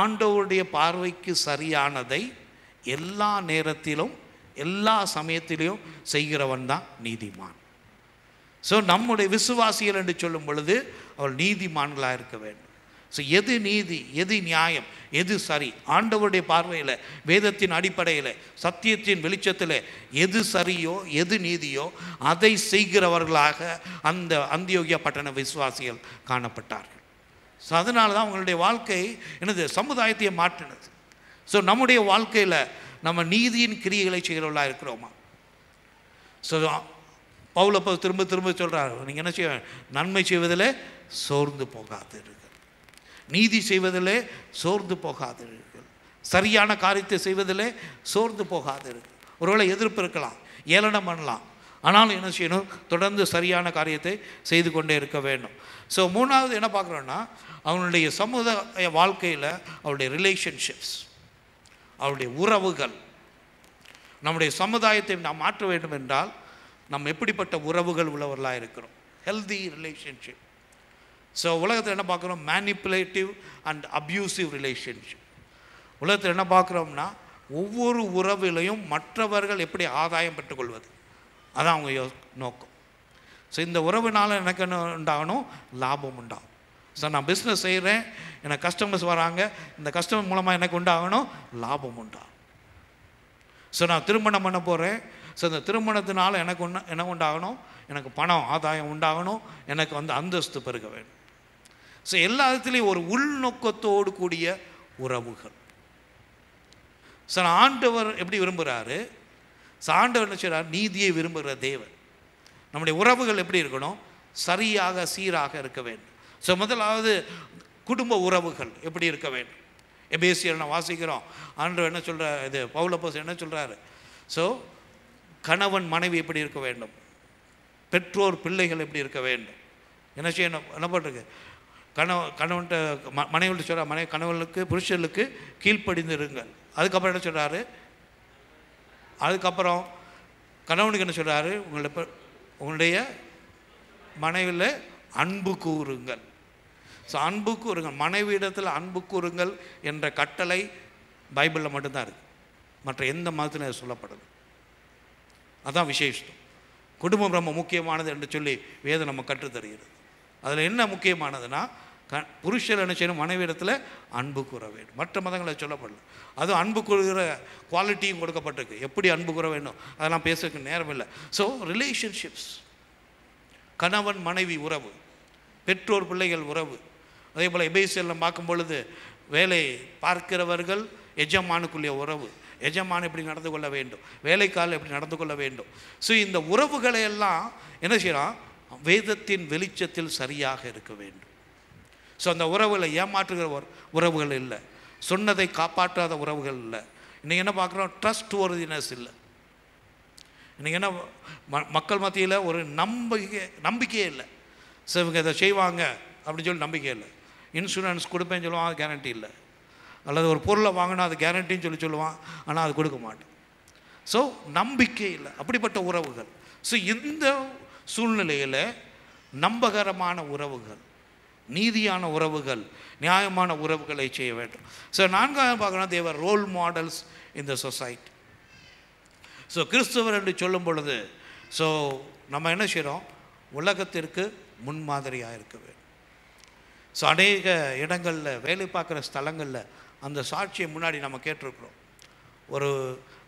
ஆண்டவருடைய பார்வைக்கு சரியானதை எல்லா நேரத்திலும் எல்லா சமயத்திலையும் செய்கிறவன் தான் நீதிமான் ஸோ நம்முடைய விசுவாசிகள் என்று சொல்லும் பொழுது அவர் நீதிமான்களாக இருக்க வேண்டும் ஸோ எது நீதி எது நியாயம் எது சரி ஆண்டவருடைய பார்வையில் வேதத்தின் அடிப்படையில் சத்தியத்தின் வெளிச்சத்தில் எது சரியோ எது நீதியோ அதை செய்கிறவர்களாக அந்த அந்தியோகியா பட்டண விசுவாசிகள் காணப்பட்டார்கள் ஸோ அதனால தான் அவங்களுடைய வாழ்க்கை எனது சமுதாயத்தையே மாற்றினது ஸோ நம்முடைய வாழ்க்கையில் நம்ம நீதியின் கிரியைகளை செய்கிறவர்களாக இருக்கிறோமா ஸோ பவுலப்போ திரும்ப திரும்ப சொல்கிறார் நீங்கள் என்ன செய்ய நன்மை செய்வதில் சோர்ந்து போகாது நீதி செய்வதிலே சோர்ந்து போகாதீர்கள் சரியான காரியத்தை செய்வதிலே சோர்ந்து போகாதீர்கள் ஒருவேளை எதிர்ப்பு இருக்கலாம் ஏளனம் பண்ணலாம் ஆனாலும் என்ன செய்யணும் தொடர்ந்து சரியான காரியத்தை செய்து கொண்டே இருக்க வேண்டும் ஸோ மூணாவது என்ன பார்க்குறோன்னா அவனுடைய சமுதாய வாழ்க்கையில் அவருடைய ரிலேஷன்ஷிப்ஸ் அவருடைய உறவுகள் நம்முடைய சமுதாயத்தை நாம் மாற்ற வேண்டும் என்றால் நம் எப்படிப்பட்ட உறவுகள் உள்ளவர்களாக இருக்கிறோம் ஹெல்தி ரிலேஷன்ஷிப் ஸோ உலகத்தில் என்ன பார்க்குறோம் மேனிப்புலேட்டிவ் அண்ட் அப்யூசிவ் ரிலேஷன்ஷிப் உலகத்தில் என்ன பார்க்குறோம்னா ஒவ்வொரு உறவிலையும் மற்றவர்கள் எப்படி ஆதாயம் பெற்றுக்கொள்வது அதான் அவங்க யோ நோக்கம் ஸோ இந்த உறவுனால் எனக்கு என்ன உண்டாகணும் லாபம் உண்டாகும் ஸோ நான் பிஸ்னஸ் செய்கிறேன் எனக்கு கஸ்டமர்ஸ் வராங்க இந்த கஸ்டமர் மூலமாக எனக்கு உண்டாகணும் லாபம் உண்டாகும் ஸோ நான் திருமணம் பண்ண போகிறேன் ஸோ இந்த திருமணத்தினால் எனக்கு என்ன உண்டாகணும் எனக்கு பணம் ஆதாயம் உண்டாகணும் எனக்கு வந்து அந்தஸ்து பெருக வேண்டும் ஸோ எல்லா விதத்துலேயும் ஒரு உள்நோக்கத்தோடு கூடிய உறவுகள் ஸோ ஆண்டவர் எப்படி விரும்புகிறாரு ஸோ ஆண்டவர் என்ன சொல்கிறார் நீதியை விரும்புகிற தேவன் நம்முடைய உறவுகள் எப்படி இருக்கணும் சரியாக சீராக இருக்க வேண்டும் ஸோ முதலாவது குடும்ப உறவுகள் எப்படி இருக்க வேண்டும் எபேசியில் நான் வாசிக்கிறோம் ஆண்டவர் என்ன சொல்கிற இது பவுலப்போஸ் என்ன சொல்கிறாரு ஸோ கணவன் மனைவி எப்படி இருக்க வேண்டும் பெற்றோர் பிள்ளைகள் எப்படி இருக்க வேண்டும் என்ன செய்யணும் என்ன பண்ணுறது கணவன் கணவன்கிட்ட ம மனைவிட்டு சொல்கிறார் மனைவி கணவனுக்கு புருஷனுக்கு கீழ்ப்படிந்து இருங்கள் அதுக்கப்புறம் என்ன சொல்கிறாரு அதுக்கப்புறம் கணவனுக்கு என்ன சொல்கிறாரு உங்களை உங்களுடைய மனைவியில் அன்பு கூறுங்கள் ஸோ அன்பு கூறுங்கள் மனைவியிடத்தில் அன்பு கூறுங்கள் என்ற கட்டளை பைபிளில் மட்டும்தான் இருக்குது மற்ற எந்த மதத்திலும் அது சொல்லப்படுது அதான் விசேஷம் குடும்பம் ரொம்ப முக்கியமானது என்று சொல்லி வேதம் நம்ம கற்றுத்தருகிறது அதில் என்ன முக்கியமானதுன்னா க புருஷர் என்ன செய்யணும் மனைவி இடத்துல அன்பு கூற வேண்டும் மற்ற மதங்களை சொல்லப்படல அது அன்பு கூறுகிற குவாலிட்டியும் கொடுக்கப்பட்டிருக்கு எப்படி அன்பு கூற வேண்டும் அதெல்லாம் பேசுறதுக்கு நேரம் இல்லை ஸோ ரிலேஷன்ஷிப்ஸ் கணவன் மனைவி உறவு பெற்றோர் பிள்ளைகள் உறவு அதே போல் எபேசியில் பார்க்கும் பொழுது வேலை பார்க்கிறவர்கள் எஜமானுக்குள்ளே உறவு எஜமான் எப்படி நடந்து கொள்ள வேண்டும் வேலைக்கால் எப்படி நடந்து கொள்ள வேண்டும் ஸோ இந்த உறவுகளை எல்லாம் என்ன செய்யலாம் வேதத்தின் வெளிச்சத்தில் சரியாக இருக்க வேண்டும் ஸோ அந்த உறவுகளை ஏமாற்றுகிற உறவுகள் இல்லை சொன்னதை காப்பாற்றாத உறவுகள் இல்லை இன்றைக்கி என்ன பார்க்குறோம் ட்ரஸ்ட் ஒருதினஸ் இல்லை இன்றைக்கி என்ன ம மக்கள் மத்தியில் ஒரு நம்பிக்கை நம்பிக்கையே இல்லை ஸோ இவங்க இதை செய்வாங்க அப்படின்னு சொல்லி நம்பிக்கை இல்லை இன்சூரன்ஸ் கொடுப்பேன்னு சொல்லுவான் அது கேரண்டி இல்லை அல்லது ஒரு பொருளை வாங்கினா அது கேரண்டின்னு சொல்லி சொல்லுவான் ஆனால் அது கொடுக்க மாட்டேன் ஸோ நம்பிக்கை இல்லை அப்படிப்பட்ட உறவுகள் ஸோ இந்த சூழ்நிலையில் நம்பகரமான உறவுகள் நீதியான உறவுகள் நியாயமான உறவுகளை செய்ய வேண்டும் ஸோ நான்காவது பார்க்கணும் தேவர் ரோல் மாடல்ஸ் இந்த சொசைட்டி ஸோ கிறிஸ்துவர் என்று சொல்லும் பொழுது ஸோ நம்ம என்ன செய்கிறோம் உலகத்திற்கு முன்மாதிரியாக இருக்க வேண்டும் ஸோ அநேக இடங்களில் வேலை பார்க்குற ஸ்தலங்களில் அந்த சாட்சியை முன்னாடி நம்ம கேட்டிருக்கிறோம் ஒரு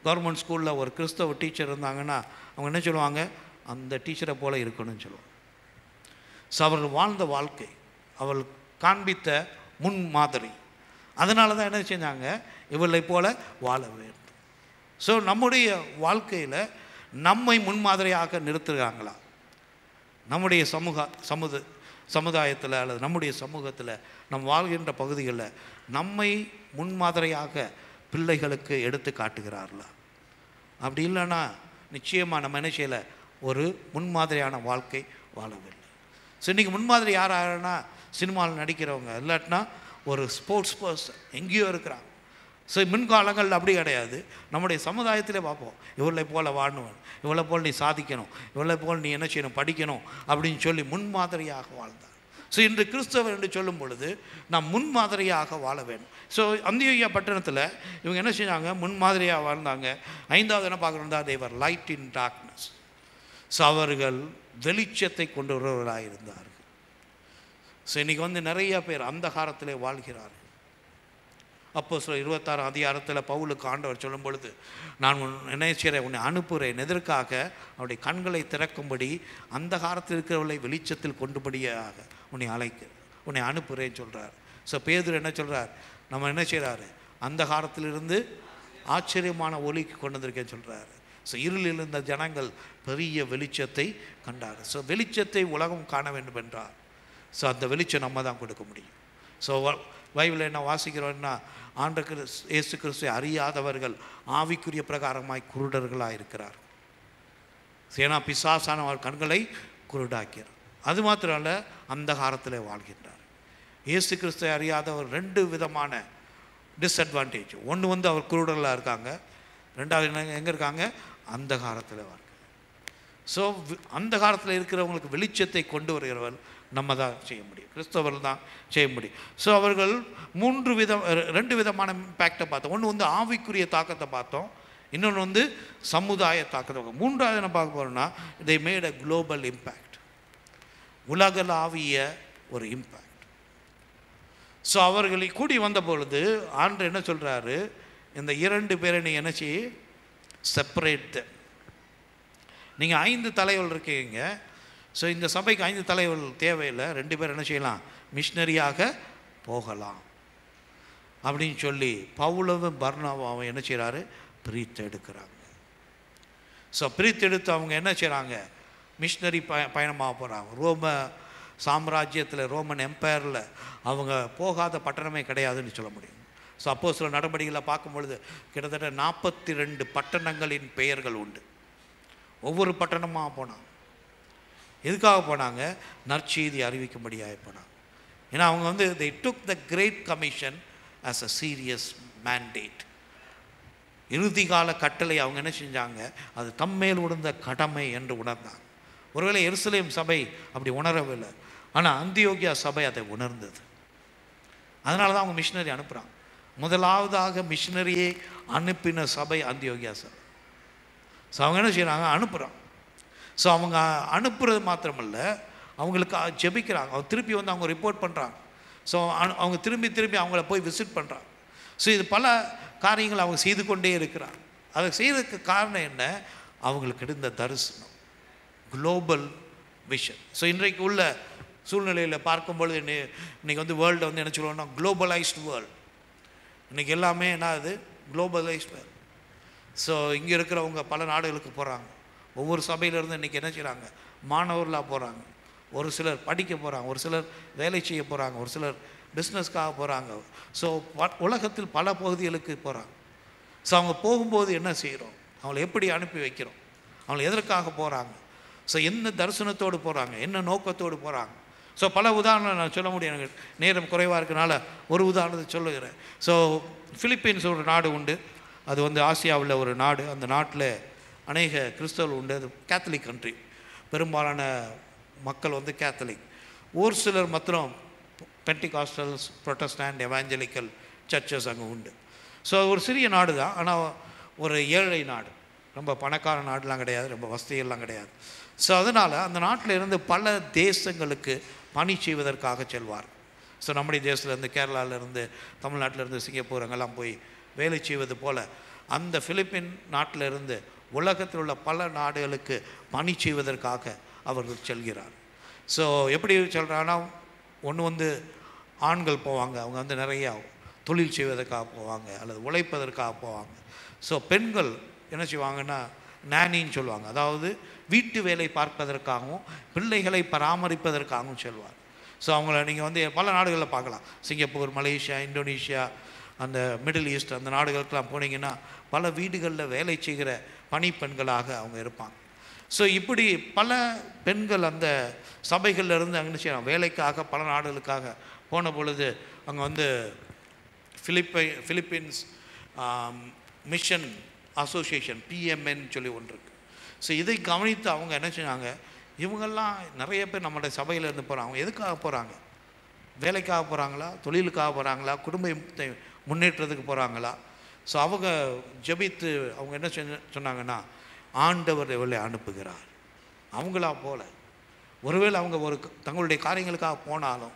கவர்மெண்ட் ஸ்கூலில் ஒரு கிறிஸ்தவ டீச்சர் இருந்தாங்கன்னா அவங்க என்ன சொல்லுவாங்க அந்த டீச்சரை போல் இருக்கணும்னு சொல்லுவாங்க ஸோ அவர்கள் வாழ்ந்த வாழ்க்கை அவள் காண்பித்த முன் மாதிரி அதனால தான் என்ன செஞ்சாங்க இவளை போல வாழ வேண்டும் ஸோ நம்முடைய வாழ்க்கையில் நம்மை முன்மாதிரியாக நிறுத்துகிறாங்களா நம்முடைய சமூக சமுத சமுதாயத்தில் அல்லது நம்முடைய சமூகத்தில் நம் வாழ்கின்ற பகுதிகளில் நம்மை முன்மாதிரியாக பிள்ளைகளுக்கு எடுத்து காட்டுகிறார்களா அப்படி இல்லைன்னா நிச்சயமாக நம்ம என்ன செய்யலை ஒரு முன்மாதிரியான வாழ்க்கை வாழவில்லை ஸோ இன்றைக்கி முன்மாதிரி யார் ஆகிறன்னா சினிமாவில் நடிக்கிறவங்க இல்லாட்டினா ஒரு ஸ்போர்ட்ஸ் பர்சன் எங்கேயோ இருக்கிறான் ஸோ முன்காலங்கள் அப்படி கிடையாது நம்முடைய சமுதாயத்தில் பார்ப்போம் இவளை போல் வாழணும் இவளை போல் நீ சாதிக்கணும் இவளை போல் நீ என்ன செய்யணும் படிக்கணும் அப்படின்னு சொல்லி முன்மாதிரியாக வாழ்ந்தான் ஸோ இன்று கிறிஸ்தவர் என்று சொல்லும் பொழுது நாம் முன்மாதிரியாக வாழ வேண்டும் ஸோ அந்தியா பட்டணத்தில் இவங்க என்ன செஞ்சாங்க முன்மாதிரியாக வாழ்ந்தாங்க ஐந்தாவது என்ன பார்க்குறோம் தான் they were light in darkness so அவர்கள் வெளிச்சத்தை கொண்டு வருவர்களாக இருந்தார்கள் ஸோ இன்றைக்கி வந்து நிறைய பேர் அந்த காலத்திலே வாழ்கிறார் அப்போ சொல்ல இருபத்தாறு அதிகாரத்தில் பவுலுக்கு ஆண்டவர் சொல்லும் பொழுது நான் உன் நினைச்சிற உன்னை அனுப்புகிறேன் எதற்காக அவருடைய கண்களை திறக்கும்படி அந்த காலத்தில் இருக்கிறவர்களை வெளிச்சத்தில் கொண்டுபடியாக உன்னை அழைக்க உன்னை அனுப்புகிறேன்னு சொல்கிறார் ஸோ பேதர் என்ன சொல்கிறார் நம்ம என்ன செய்கிறாரு அந்த காலத்திலிருந்து ஆச்சரியமான ஒலிக்கு கொண்டு வந்திருக்கேன்னு சொல்கிறாரு ஸோ இருளில் இருந்த ஜனங்கள் பெரிய வெளிச்சத்தை கண்டார் ஸோ வெளிச்சத்தை உலகம் காண வேண்டும் என்றார் ஸோ அந்த வெளிச்சம் நம்ம தான் கொடுக்க முடியும் ஸோ பைபிளில் என்ன வாசிக்கிறோன்னா ஆண்ட கிறிஸ் ஏசு கிறிஸ்துவை அறியாதவர்கள் ஆவிக்குரிய பிரகாரமாய் குருடர்களாக இருக்கிறார் ஏன்னா பிசாசானவர் கண்களை குருடாக்கிறார் அது மாத்திரம் அல்ல அந்த காலத்தில் வாழ்கின்றார் ஏசு கிறிஸ்துவை அறியாதவர் ரெண்டு விதமான டிஸ்அட்வான்டேஜ் ஒன்று வந்து அவர் குருடர்களாக இருக்காங்க ரெண்டாவது என்ன எங்கே இருக்காங்க அந்த காலத்தில் வாழ்க்கை ஸோ அந்த காலத்தில் இருக்கிறவங்களுக்கு வெளிச்சத்தை கொண்டு வருகிறவன் நம்ம தான் செய்ய முடியும் கிறிஸ்தவர்கள் தான் செய்ய முடியும் ஸோ அவர்கள் மூன்று விதம் ரெண்டு விதமான இம்பேக்டை பார்த்தோம் ஒன்று வந்து ஆவிக்குரிய தாக்கத்தை பார்த்தோம் இன்னொன்று வந்து சமுதாய தாக்கத்தை மூன்றாவது என்ன பார்க்க போகிறோம்னா இதை மேட் அ குளோபல் இம்பேக்ட் உலகளாவிய ஒரு இம்பேக்ட் ஸோ அவர்களை கூடி வந்த பொழுது ஆண்டு என்ன சொல்கிறாரு இந்த இரண்டு பேரை நீ செய்ய செப்பரேட் நீங்கள் ஐந்து தலைவர்கள் இருக்கீங்க ஸோ இந்த சபைக்கு ஐந்து தலைவர்கள் தேவையில்லை ரெண்டு பேர் என்ன செய்யலாம் மிஷினரியாக போகலாம் அப்படின்னு சொல்லி பவுலவும் பர்ணாவும் என்ன செய்கிறாரு பிரித்து எடுக்கிறாங்க ஸோ பிரித்து எடுத்து அவங்க என்ன செய்கிறாங்க மிஷினரி பய பயணமாக போகிறாங்க ரோம சாம்ராஜ்யத்தில் ரோமன் எம்பையரில் அவங்க போகாத பட்டணமே கிடையாதுன்னு சொல்ல முடியும் ஸோ அப்போ சில நடவடிக்கைகளை பார்க்கும்பொழுது கிட்டத்தட்ட நாற்பத்தி ரெண்டு பட்டணங்களின் பெயர்கள் உண்டு ஒவ்வொரு பட்டணமாக போனாங்க எதுக்காக போனாங்க நற்செய்தி அறிவிக்கும்படியாக போனாங்க ஏன்னா அவங்க வந்து they took the great commission as a serious mandate இறுதி கால கட்டளை அவங்க என்ன செஞ்சாங்க அது தம்மேல் உணர்ந்த கடமை என்று உணர்ந்தாங்க ஒருவேளை எருசலேம் சபை அப்படி உணரவில்லை ஆனால் அந்தியோகியா சபை அதை உணர்ந்தது அதனால தான் அவங்க மிஷினரி அனுப்புகிறாங்க முதலாவதாக மிஷினரியை அனுப்பின சபை அந்தியோகியா சபை ஸோ அவங்க என்ன செய்கிறாங்க அனுப்புகிறான் ஸோ அவங்க அனுப்புறது மாத்திரமல்ல அவங்களுக்கு ஜெபிக்கிறாங்க அவங்க திருப்பி வந்து அவங்க ரிப்போர்ட் பண்ணுறாங்க ஸோ அவங்க திரும்பி திரும்பி அவங்கள போய் விசிட் பண்ணுறாங்க ஸோ இது பல காரியங்கள் அவங்க செய்து கொண்டே இருக்கிறாங்க அதை செய்கிறதுக்கு காரணம் என்ன அவங்களுக்கு இருந்த தரிசனம் குளோபல் விஷன் ஸோ இன்றைக்கு உள்ள சூழ்நிலையில் பார்க்கும்பொழுது இன்றைக்கி வந்து வேர்ல்டு வந்து என்ன சொல்லுவோம்னா குளோபலைஸ்டு வேர்ல்டு இன்றைக்கி எல்லாமே என்ன அது குளோபலைஸ்டு வேர்ல்டு ஸோ இங்கே இருக்கிறவங்க பல நாடுகளுக்கு போகிறாங்க ஒவ்வொரு சபையிலேருந்து இன்றைக்கி என்ன செய்கிறாங்க மாணவர்களாக போகிறாங்க ஒரு சிலர் படிக்க போகிறாங்க ஒரு சிலர் வேலை செய்ய போகிறாங்க ஒரு சிலர் பிஸ்னஸ்க்காக போகிறாங்க ஸோ உலகத்தில் பல பகுதிகளுக்கு போகிறாங்க ஸோ அவங்க போகும்போது என்ன செய்கிறோம் அவங்கள எப்படி அனுப்பி வைக்கிறோம் அவங்கள எதற்காக போகிறாங்க ஸோ என்ன தரிசனத்தோடு போகிறாங்க என்ன நோக்கத்தோடு போகிறாங்க ஸோ பல உதாரணம் நான் சொல்ல முடியும் எனக்கு நேரம் குறைவாக இருக்கனால ஒரு உதாரணத்தை சொல்லுகிறேன் ஸோ ஃபிலிப்பீன்ஸ் ஒரு நாடு உண்டு அது வந்து ஆசியாவில் ஒரு நாடு அந்த நாட்டில் அநேக கிறிஸ்தவர்கள் உண்டு அது கேத்தலிக் கண்ட்ரி பெரும்பாலான மக்கள் வந்து கேத்தலிக் ஒரு சிலர் மாத்திரம் பென்டிகாஸ்டல்ஸ் ப்ரொட்டஸ்டாண்ட் எவாஞ்சலிக்கல் சர்ச்சஸ் அங்கே உண்டு ஸோ ஒரு சிறிய நாடு தான் ஆனால் ஒரு ஏழை நாடு ரொம்ப பணக்கார நாடுலாம் கிடையாது ரொம்ப வசதியெல்லாம் கிடையாது ஸோ அதனால் அந்த நாட்டில் இருந்து பல தேசங்களுக்கு பணி செய்வதற்காக செல்வார் ஸோ நம்முடைய தேசத்துலேருந்து கேரளாவிலேருந்து தமிழ்நாட்டிலேருந்து சிங்கப்பூர் அங்கெல்லாம் போய் வேலை செய்வது போல் அந்த ஃபிலிப்பின் நாட்டிலிருந்து உலகத்தில் உள்ள பல நாடுகளுக்கு பணி செய்வதற்காக அவர்கள் செல்கிறார் ஸோ எப்படி சொல்கிறான்னா ஒன்று வந்து ஆண்கள் போவாங்க அவங்க வந்து நிறையா தொழில் செய்வதற்காக போவாங்க அல்லது உழைப்பதற்காக போவாங்க ஸோ பெண்கள் என்ன செய்வாங்கன்னா நேனின்னு சொல்லுவாங்க அதாவது வீட்டு வேலை பார்ப்பதற்காகவும் பிள்ளைகளை பராமரிப்பதற்காகவும் செல்வார் ஸோ அவங்கள நீங்கள் வந்து பல நாடுகளில் பார்க்கலாம் சிங்கப்பூர் மலேசியா இந்தோனேஷியா அந்த மிடில் ஈஸ்ட் அந்த நாடுகளுக்கெல்லாம் போனீங்கன்னா பல வீடுகளில் வேலை செய்கிற பணிப்பெண்களாக அவங்க இருப்பாங்க ஸோ இப்படி பல பெண்கள் அந்த சபைகளில் இருந்து அங்கே செய்யலாம் வேலைக்காக பல நாடுகளுக்காக போன பொழுது அங்கே வந்து ஃபிலிப்பை ஃபிலிப்பீன்ஸ் மிஷன் அசோசியேஷன் பிஎம்என் சொல்லி ஒன்று இருக்குது ஸோ இதை கவனித்து அவங்க என்ன செஞ்சாங்க இவங்கெல்லாம் நிறைய பேர் நம்மளுடைய சபையில் இருந்து போகிறாங்க அவங்க எதுக்காக போகிறாங்க வேலைக்காக போகிறாங்களா தொழிலுக்காக போகிறாங்களா குடும்பத்தை முன்னேற்றத்துக்கு போகிறாங்களா ஸோ அவங்க ஜபித்து அவங்க என்ன செஞ்ச சொன்னாங்கன்னா ஆண்டவர் எவ்வளோ அனுப்புகிறார் அவங்களா போல ஒருவேளை அவங்க ஒரு தங்களுடைய காரியங்களுக்காக போனாலும்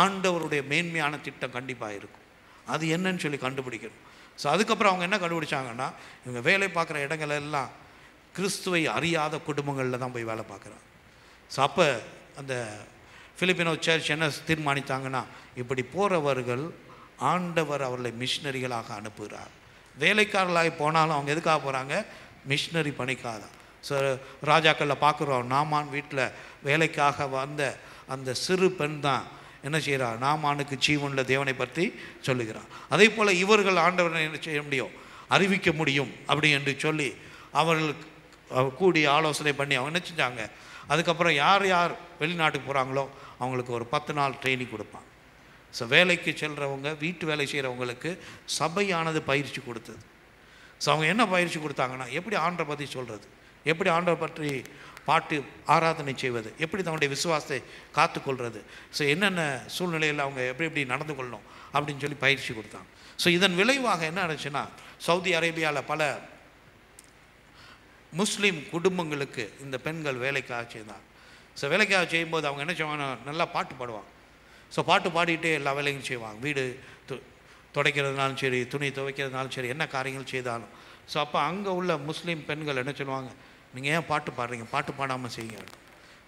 ஆண்டவருடைய மேன்மையான திட்டம் கண்டிப்பாக இருக்கும் அது என்னன்னு சொல்லி கண்டுபிடிக்கணும் ஸோ அதுக்கப்புறம் அவங்க என்ன கண்டுபிடிச்சாங்கன்னா இவங்க வேலை பார்க்குற இடங்களெல்லாம் கிறிஸ்துவை அறியாத குடும்பங்களில் தான் போய் வேலை பார்க்குறாங்க ஸோ அப்போ அந்த ஃபிலிப்பினோ சர்ச் என்ன தீர்மானித்தாங்கன்னா இப்படி போகிறவர்கள் ஆண்டவர் அவர்களை மிஷினரிகளாக அனுப்புகிறார் வேலைக்காரர்களாகி போனாலும் அவங்க எதுக்காக போகிறாங்க மிஷினரி பணிக்காக தான் ஸோ ராஜாக்களில் பார்க்குறோம் நாமான் வீட்டில் வேலைக்காக வந்த அந்த சிறு பெண் தான் என்ன செய்கிறார் நாமானுக்கு ஜீவனில் தேவனை பற்றி சொல்லுகிறார் அதே போல் இவர்கள் ஆண்டவரை என்ன செய்ய முடியும் அறிவிக்க முடியும் அப்படி என்று சொல்லி அவர்கள் கூடி ஆலோசனை பண்ணி அவங்க என்ன செஞ்சாங்க அதுக்கப்புறம் யார் யார் வெளிநாட்டுக்கு போகிறாங்களோ அவங்களுக்கு ஒரு பத்து நாள் ட்ரைனிங் கொடுப்பாங்க ஸோ வேலைக்கு செல்கிறவங்க வீட்டு வேலை செய்கிறவங்களுக்கு சபையானது பயிற்சி கொடுத்தது ஸோ அவங்க என்ன பயிற்சி கொடுத்தாங்கன்னா எப்படி ஆண்டை பற்றி சொல்கிறது எப்படி ஆண்டை பற்றி பாட்டு ஆராதனை செய்வது எப்படி தன்னுடைய விசுவாசத்தை காத்துக்கொள்வது ஸோ என்னென்ன சூழ்நிலையில் அவங்க எப்படி எப்படி நடந்து கொள்ளணும் அப்படின்னு சொல்லி பயிற்சி கொடுத்தாங்க ஸோ இதன் விளைவாக என்ன ஆச்சுன்னா சவுதி அரேபியாவில் பல முஸ்லீம் குடும்பங்களுக்கு இந்த பெண்கள் வேலைக்காக செய்தாங்க ஸோ வேலைக்காக செய்யும்போது அவங்க என்ன செய்வாங்க நல்லா பாட்டு பாடுவாங்க ஸோ பாட்டு பாடிக்கிட்டே எல்லா வேலையும் செய்வாங்க வீடு து துடைக்கிறதுனாலும் சரி துணி துவைக்கிறதுனாலும் சரி என்ன காரியங்கள் செய்தாலும் ஸோ அப்போ அங்கே உள்ள முஸ்லீம் பெண்கள் என்ன சொல்லுவாங்க நீங்கள் ஏன் பாட்டு பாடுறீங்க பாட்டு பாடாமல் செய்யுங்க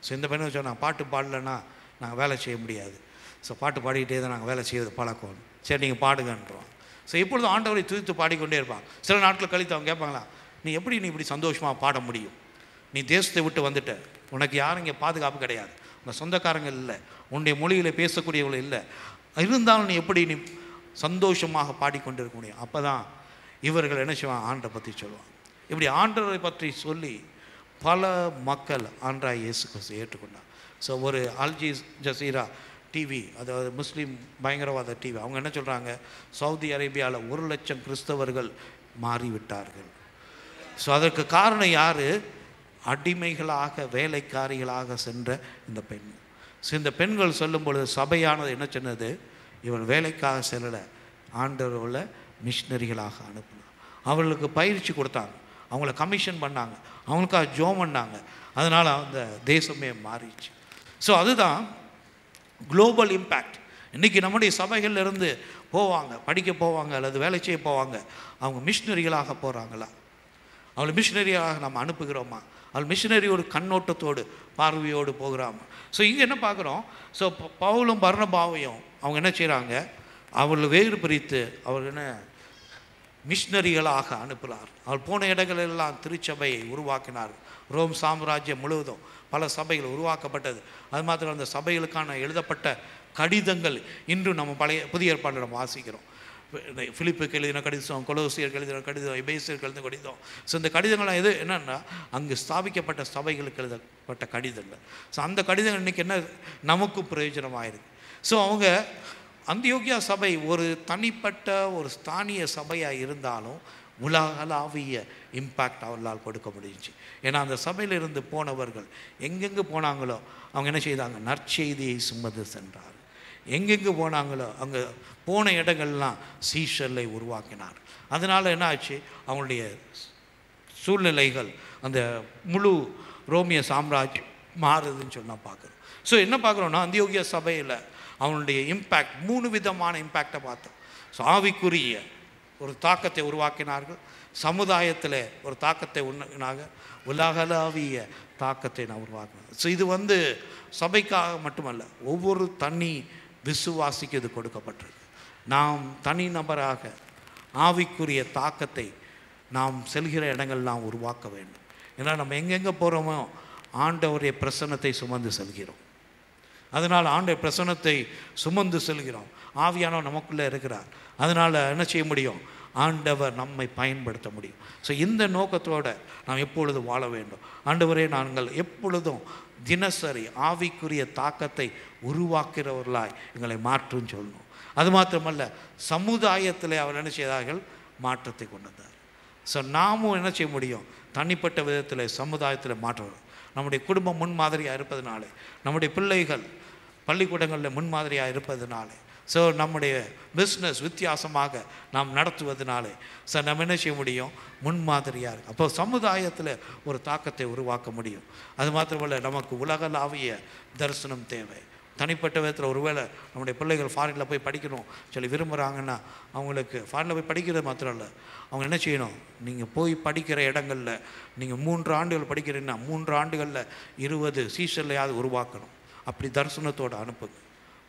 ஸோ இந்த பெண்ணை சொன்னால் பாட்டு பாடலைன்னா நாங்கள் வேலை செய்ய முடியாது ஸோ பாட்டு பாடிக்கிட்டே தான் நாங்கள் வேலை செய்வது பழக்கம் சரி நீங்கள் பாடுங்கன்றோம் ஸோ இப்பொழுதும் ஆண்டவரை துதித்து பாடிக்கொண்டே இருப்பாங்க சில நாட்கள் கழித்து அவங்க கேட்பாங்களா நீ எப்படி நீ இப்படி சந்தோஷமாக பாட முடியும் நீ தேசத்தை விட்டு வந்துட்ட உனக்கு யாரும் இங்கே பாதுகாப்பு கிடையாது உங்கள் சொந்தக்காரங்கள் இல்லை உன்னுடைய மொழியில் பேசக்கூடியவர்கள் இல்லை இருந்தாலும் நீ எப்படி நீ சந்தோஷமாக பாடிக்கொண்டிருக்க முடியும் அப்போ தான் இவர்கள் என்ன செய்வான் ஆண்டை பற்றி சொல்லுவான் இப்படி ஆண்டரை பற்றி சொல்லி பல மக்கள் ஆண்டாய் இயேசு கிறிஸ்து ஏற்றுக்கொண்டார் ஸோ ஒரு அல்ஜி ஜசீரா டிவி அதாவது முஸ்லீம் பயங்கரவாத டிவி அவங்க என்ன சொல்கிறாங்க சவுதி அரேபியாவில் ஒரு லட்சம் கிறிஸ்தவர்கள் மாறிவிட்டார்கள் ஸோ அதற்கு காரணம் யார் அடிமைகளாக வேலைக்காரிகளாக சென்ற இந்த பெண் இந்த பெண்கள் சொல்லும் பொழுது சபையானது என்ன சொன்னது இவன் வேலைக்காக செல்லலை ஆண்டவர்களை மிஷினரிகளாக அனுப்பணும் அவர்களுக்கு பயிற்சி கொடுத்தாங்க அவங்கள கமிஷன் பண்ணாங்க அவங்களுக்காக ஜோம் பண்ணாங்க அதனால் அந்த தேசமே மாறிடுச்சு ஸோ அதுதான் குளோபல் இம்பேக்ட் இன்றைக்கி நம்முடைய சபைகள்லேருந்து போவாங்க படிக்க போவாங்க அல்லது வேலை செய்ய போவாங்க அவங்க மிஷினரிகளாக போகிறாங்களா அவளை மிஷினரியாக நாம் அனுப்புகிறோமா அவள் மிஷினரி ஒரு கண்ணோட்டத்தோடு பார்வையோடு போகிறாமா ஸோ இங்கே என்ன பார்க்குறோம் ஸோ பவுலும் பர்ணபாவையும் அவங்க என்ன செய்கிறாங்க அவள் வேறு பிரித்து அவர் என்ன மிஷினரிகளாக அனுப்புகிறார் அவர் போன எல்லாம் திருச்சபையை உருவாக்கினார் ரோம் சாம்ராஜ்யம் முழுவதும் பல சபைகள் உருவாக்கப்பட்டது அது மாத்திரம் அந்த சபைகளுக்கான எழுதப்பட்ட கடிதங்கள் இன்று நம்ம பழைய புதிய ஏற்பாடு நம்ம வாசிக்கிறோம் பிலிப்புக்கு எழுதின கடிதம் கொலோசியர் எழுதின கடிதம் எபேசியருக்கு எழுதின கடிதம் ஸோ இந்த கடிதங்கள்லாம் எது என்னென்னா அங்கு ஸ்தாபிக்கப்பட்ட சபைகளுக்கு எழுதப்பட்ட கடிதங்கள் ஸோ அந்த கடிதங்கள் இன்றைக்கி என்ன பிரயோஜனம் பிரயோஜனமாயிருக்கு ஸோ அவங்க யோகியா சபை ஒரு தனிப்பட்ட ஒரு ஸ்தானிய சபையாக இருந்தாலும் உலகளாவிய இம்பேக்ட் அவர்களால் கொடுக்க முடிஞ்சு ஏன்னா அந்த சபையில் இருந்து போனவர்கள் எங்கெங்கே போனாங்களோ அவங்க என்ன செய்தாங்க நற்செய்தியை சுமந்து சென்றார் எங்கெங்கே போனாங்களோ அங்கே போன இடங்கள்லாம் சீஷல்லை உருவாக்கினார் அதனால் என்ன ஆச்சு அவங்களுடைய சூழ்நிலைகள் அந்த முழு ரோமிய சாம்ராஜ்யம் மாறுதுன்னு சொன்னால் பார்க்குறோம் ஸோ என்ன பார்க்குறோன்னா அந்தியோகிய சபையில் அவனுடைய இம்பேக்ட் மூணு விதமான இம்பேக்டை பார்த்தோம் ஸோ ஆவிக்குரிய ஒரு தாக்கத்தை உருவாக்கினார்கள் சமுதாயத்தில் ஒரு தாக்கத்தை உண்ணாக உலகளாவிய தாக்கத்தை நான் உருவாக்கினேன் ஸோ இது வந்து சபைக்காக மட்டுமல்ல ஒவ்வொரு தண்ணி விசுவாசிக்கு இது கொடுக்கப்பட்டிருக்கு நாம் தனி நபராக ஆவிக்குரிய தாக்கத்தை நாம் செல்கிற இடங்கள் நாம் உருவாக்க வேண்டும் ஏன்னா நம்ம எங்கெங்கே போகிறோமோ ஆண்டவருடைய பிரசன்னத்தை சுமந்து செல்கிறோம் அதனால் ஆண்டவர் பிரசனத்தை சுமந்து செல்கிறோம் ஆவியானவர் நமக்குள்ளே இருக்கிறார் அதனால் என்ன செய்ய முடியும் ஆண்டவர் நம்மை பயன்படுத்த முடியும் ஸோ இந்த நோக்கத்தோடு நாம் எப்பொழுதும் வாழ வேண்டும் ஆண்டவரே நாங்கள் எப்பொழுதும் தினசரி ஆவிக்குரிய தாக்கத்தை உருவாக்குறவர்களாய் எங்களை மாற்றும் சொல்லணும் அது மாத்திரமல்ல சமுதாயத்தில் அவர் என்ன செய்தார்கள் மாற்றத்தை கொண்டு வந்தார் ஸோ நாமும் என்ன செய்ய முடியும் தனிப்பட்ட விதத்தில் சமுதாயத்தில் மாற்றம் நம்முடைய குடும்பம் முன்மாதிரியாக இருப்பதனாலே நம்முடைய பிள்ளைகள் பள்ளிக்கூடங்களில் முன்மாதிரியாக இருப்பதனாலே ஸோ நம்முடைய பிஸ்னஸ் வித்தியாசமாக நாம் நடத்துவதனாலே ஸோ நம்ம என்ன செய்ய முடியும் முன்மாதிரியாக இருக்கும் அப்போ சமுதாயத்தில் ஒரு தாக்கத்தை உருவாக்க முடியும் அது மாத்திரமல்ல நமக்கு உலகளாவிய தரிசனம் தேவை தனிப்பட்ட விதத்தில் ஒருவேளை நம்முடைய பிள்ளைகள் ஃபாரினில் போய் படிக்கணும் சொல்லி விரும்புகிறாங்கன்னா அவங்களுக்கு ஃபாரினில் போய் படிக்கிறது மாத்திரம் இல்லை அவங்க என்ன செய்யணும் நீங்கள் போய் படிக்கிற இடங்களில் நீங்கள் மூன்று ஆண்டுகள் படிக்கிறீங்கன்னா மூன்று ஆண்டுகளில் இருபது சீசன்லையாவது உருவாக்கணும் அப்படி தரிசனத்தோடு அனுப்புங்க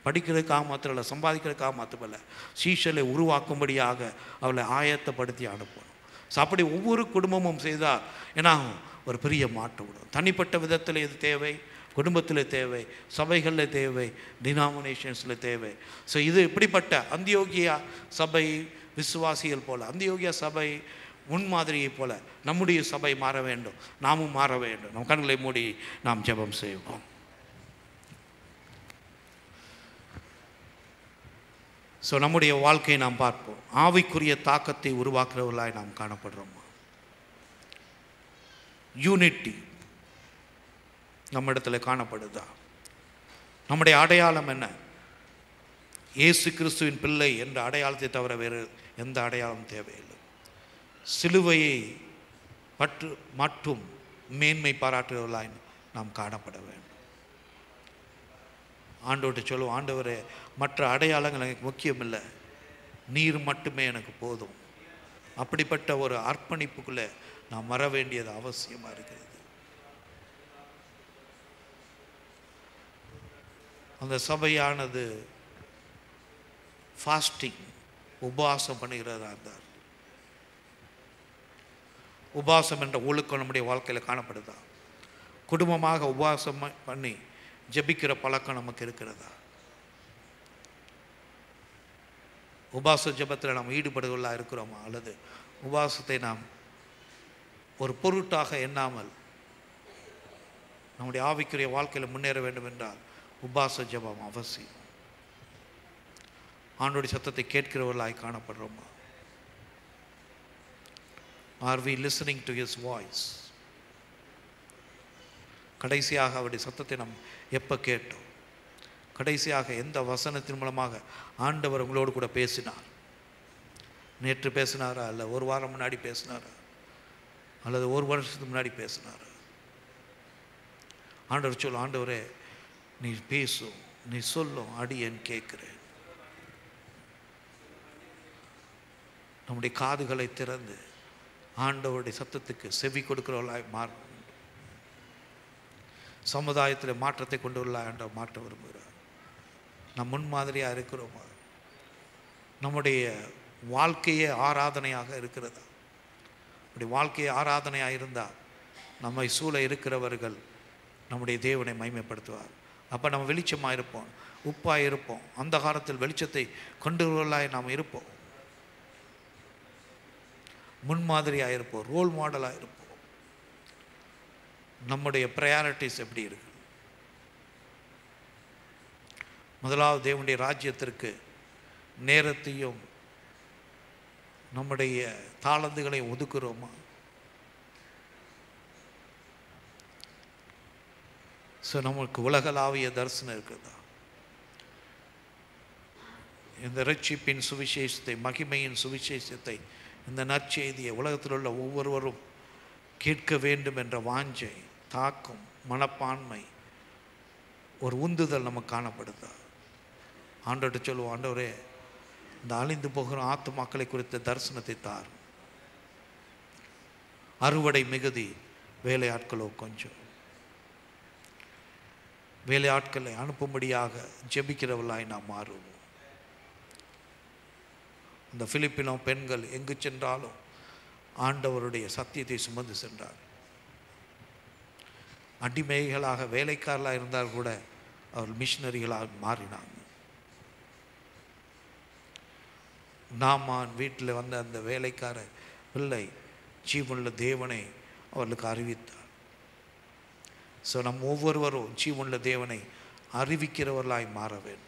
படிக்கிறதுக்காக மாத்திரம் இல்லை சம்பாதிக்கிறதுக்காக இல்லை சீஷலை உருவாக்கும்படியாக அவளை ஆயத்தப்படுத்தி அனுப்பணும் ஸோ அப்படி ஒவ்வொரு குடும்பமும் செய்தால் என்ன ஒரு பெரிய மாற்றம் விடும் தனிப்பட்ட விதத்தில் இது தேவை குடும்பத்தில் தேவை சபைகளில் தேவை டினாமினேஷன்ஸில் தேவை ஸோ இது இப்படிப்பட்ட அந்தியோகியா சபை விசுவாசிகள் போல் அந்தியோகியா சபை முன்மாதிரியை போல நம்முடைய சபை மாற வேண்டும் நாமும் மாற வேண்டும் நம் கண்களை மூடி நாம் ஜெபம் செய்வோம் ஸோ நம்முடைய வாழ்க்கையை நாம் பார்ப்போம் ஆவிக்குரிய தாக்கத்தை உருவாக்குறவர்களாய் நாம் காணப்படுறோமா யூனிட்டி நம்ம இடத்துல காணப்படுதா நம்முடைய அடையாளம் என்ன இயேசு கிறிஸ்துவின் பிள்ளை என்ற அடையாளத்தை தவிர வேறு எந்த அடையாளம் தேவையில்லை சிலுவையை மற்றும் மேன்மை பாராட்டுகிறவர்களாய் நாம் காணப்பட வேண்டும் ஆண்டவர்கிட்ட சொல்லுவோம் ஆண்டவர் மற்ற அடையாளங்கள் எனக்கு முக்கியம் இல்லை நீர் மட்டுமே எனக்கு போதும் அப்படிப்பட்ட ஒரு அர்ப்பணிப்புக்குள்ளே நான் வர வேண்டியது அவசியமாக இருக்கிறது அந்த சபையானது ஃபாஸ்டிங் உபவாசம் பண்ணுகிறதா இருந்தார் உபவாசம் என்ற ஒழுக்கம் நம்முடைய வாழ்க்கையில் காணப்படுதா குடும்பமாக உபவாசம் பண்ணி ஜபிக்கிற பழக்கம் நமக்கு இருக்கிறதா உபாச ஜபத்தில் நாம் ஈடுபடுவதாக இருக்கிறோமா அல்லது உபாசத்தை நாம் ஒரு பொருட்டாக எண்ணாமல் நம்முடைய ஆவிக்குரிய வாழ்க்கையில் முன்னேற வேண்டும் என்றால் உபாச ஜபம் அவசியம் ஆண்டோடைய சத்தத்தை கேட்கிறவர்களாய் காணப்படுறோமா are we listening to his voice கடைசியாக அவருடைய சத்தத்தை நாம் எப்போ கேட்டோம் கடைசியாக எந்த வசனத்தின் மூலமாக ஆண்டவர் உங்களோடு கூட பேசினார் நேற்று பேசினாரா அல்ல ஒரு வாரம் முன்னாடி பேசினாரா அல்லது ஒரு வருஷத்துக்கு முன்னாடி பேசினார் ஆண்டவர் சொல் ஆண்டவரே நீ பேசும் நீ சொல்லும் அடி என் கேட்குறேன் நம்முடைய காதுகளை திறந்து ஆண்டவருடைய சத்தத்துக்கு செவி கொடுக்குறவளாய் மாறும் சமுதாயத்தில் மாற்றத்தை கொண்டு வரலாம் என்ற மாற்ற விரும்புகிறார் நம் முன்மாதிரியாக இருக்கிறோமா நம்முடைய வாழ்க்கையே ஆராதனையாக இருக்கிறதா அப்படி வாழ்க்கையை ஆராதனையாக இருந்தால் நம்மை சூழ இருக்கிறவர்கள் நம்முடைய தேவனை மைமைப்படுத்துவார் அப்போ நம்ம வெளிச்சமாக இருப்போம் உப்பாக இருப்போம் அந்த காலத்தில் வெளிச்சத்தை கொண்டு வரலாய் நாம் இருப்போம் முன்மாதிரியாக இருப்போம் ரோல் மாடலாக இருப்போம் நம்முடைய ப்ரையாரிட்டிஸ் எப்படி இருக்கு முதலாவது தேவனுடைய ராஜ்யத்திற்கு நேரத்தையும் நம்முடைய தாளந்துகளை ஒதுக்குறோமா ஸோ நமக்கு உலகளாவிய தரிசனம் இருக்குதா இந்த ரட்சிப்பின் சுவிசேஷத்தை மகிமையின் சுவிசேஷத்தை இந்த நற்செய்தியை உலகத்தில் உள்ள ஒவ்வொருவரும் கேட்க வேண்டும் என்ற வாஞ்சை தாக்கம் மனப்பான்மை ஒரு உந்துதல் நமக்கு காணப்படுது ஆண்டோட்ட சொல்லுவோம் ஆண்டவரே இந்த அழிந்து போகிற மக்களை குறித்த தரிசனத்தை தார் அறுவடை மிகுதி வேலையாட்களோ கொஞ்சம் வேலையாட்களை அனுப்பும்படியாக ஜெபிக்கிறவளாய் நாம் மாறுவோம் இந்த பிலிப்பினோ பெண்கள் எங்கு சென்றாலும் ஆண்டவருடைய சத்தியத்தை சுமந்து சென்றார் அடிமைகளாக வேலைக்காரலாக இருந்தால் கூட அவர்கள் மிஷினரிகளாக மாறினாங்க நாமான் வீட்டில் வந்த அந்த வேலைக்கார பிள்ளை ஜீவனில் தேவனை அவர்களுக்கு அறிவித்தார் ஸோ நம் ஒவ்வொருவரும் ஜீவனில் தேவனை அறிவிக்கிறவர்களாய் மாற வேண்டும்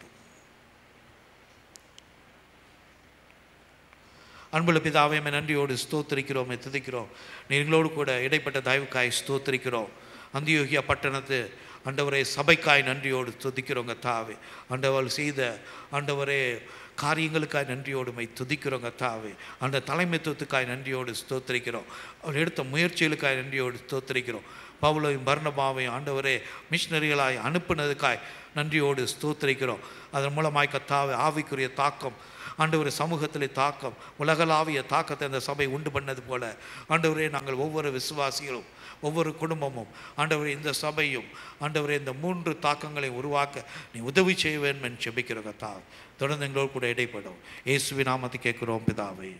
அன்புள்ள பிதாவையுமே நன்றியோடு ஸ்தோத்திரிக்கிறோம் துதிக்கிறோம் நீங்களோடு கூட இடைப்பட்ட தயவுக்காய் ஸ்தோத்திரிக்கிறோம் அந்தியோகியா பட்டணத்து அண்டவரே சபைக்காய் நன்றியோடு துதிக்கிறோங்க தாவே அண்டவள் செய்த அண்டவரே காரியங்களுக்காய் நன்றியோடுமை துதிக்கிறோங்க தாவே அந்த தலைமைத்துவத்துக்காய் நன்றியோடு ஸ்தோத்திரிக்கிறோம் அவர் எடுத்த முயற்சிகளுக்காய் நன்றியோடு ஸ்தோத்திரிக்கிறோம் பவுலையும் பர்ணபாவையும் ஆண்டவரே மிஷினரிகளாய் அனுப்புனதுக்காய் நன்றியோடு ஸ்தோத்திரிக்கிறோம் அதன் மூலமாய் கத்தாவே ஆவிக்குரிய தாக்கம் ஆண்டவர் சமூகத்தில் தாக்கம் உலகளாவிய தாக்கத்தை அந்த சபை உண்டு பண்ணது போல ஆண்டவரே நாங்கள் ஒவ்வொரு விசுவாசிகளும் ஒவ்வொரு குடும்பமும் ஆண்டவர் இந்த சபையும் ஆண்டவர் இந்த மூன்று தாக்கங்களை உருவாக்க நீ உதவி செய்ய வேண்டும் என்று செபிக்கிற கத்தா தொடர்ந்து எங்களோடு கூட இடைப்படும் இயேசுவி நாமத்தை கேட்குறோம் பிதாவை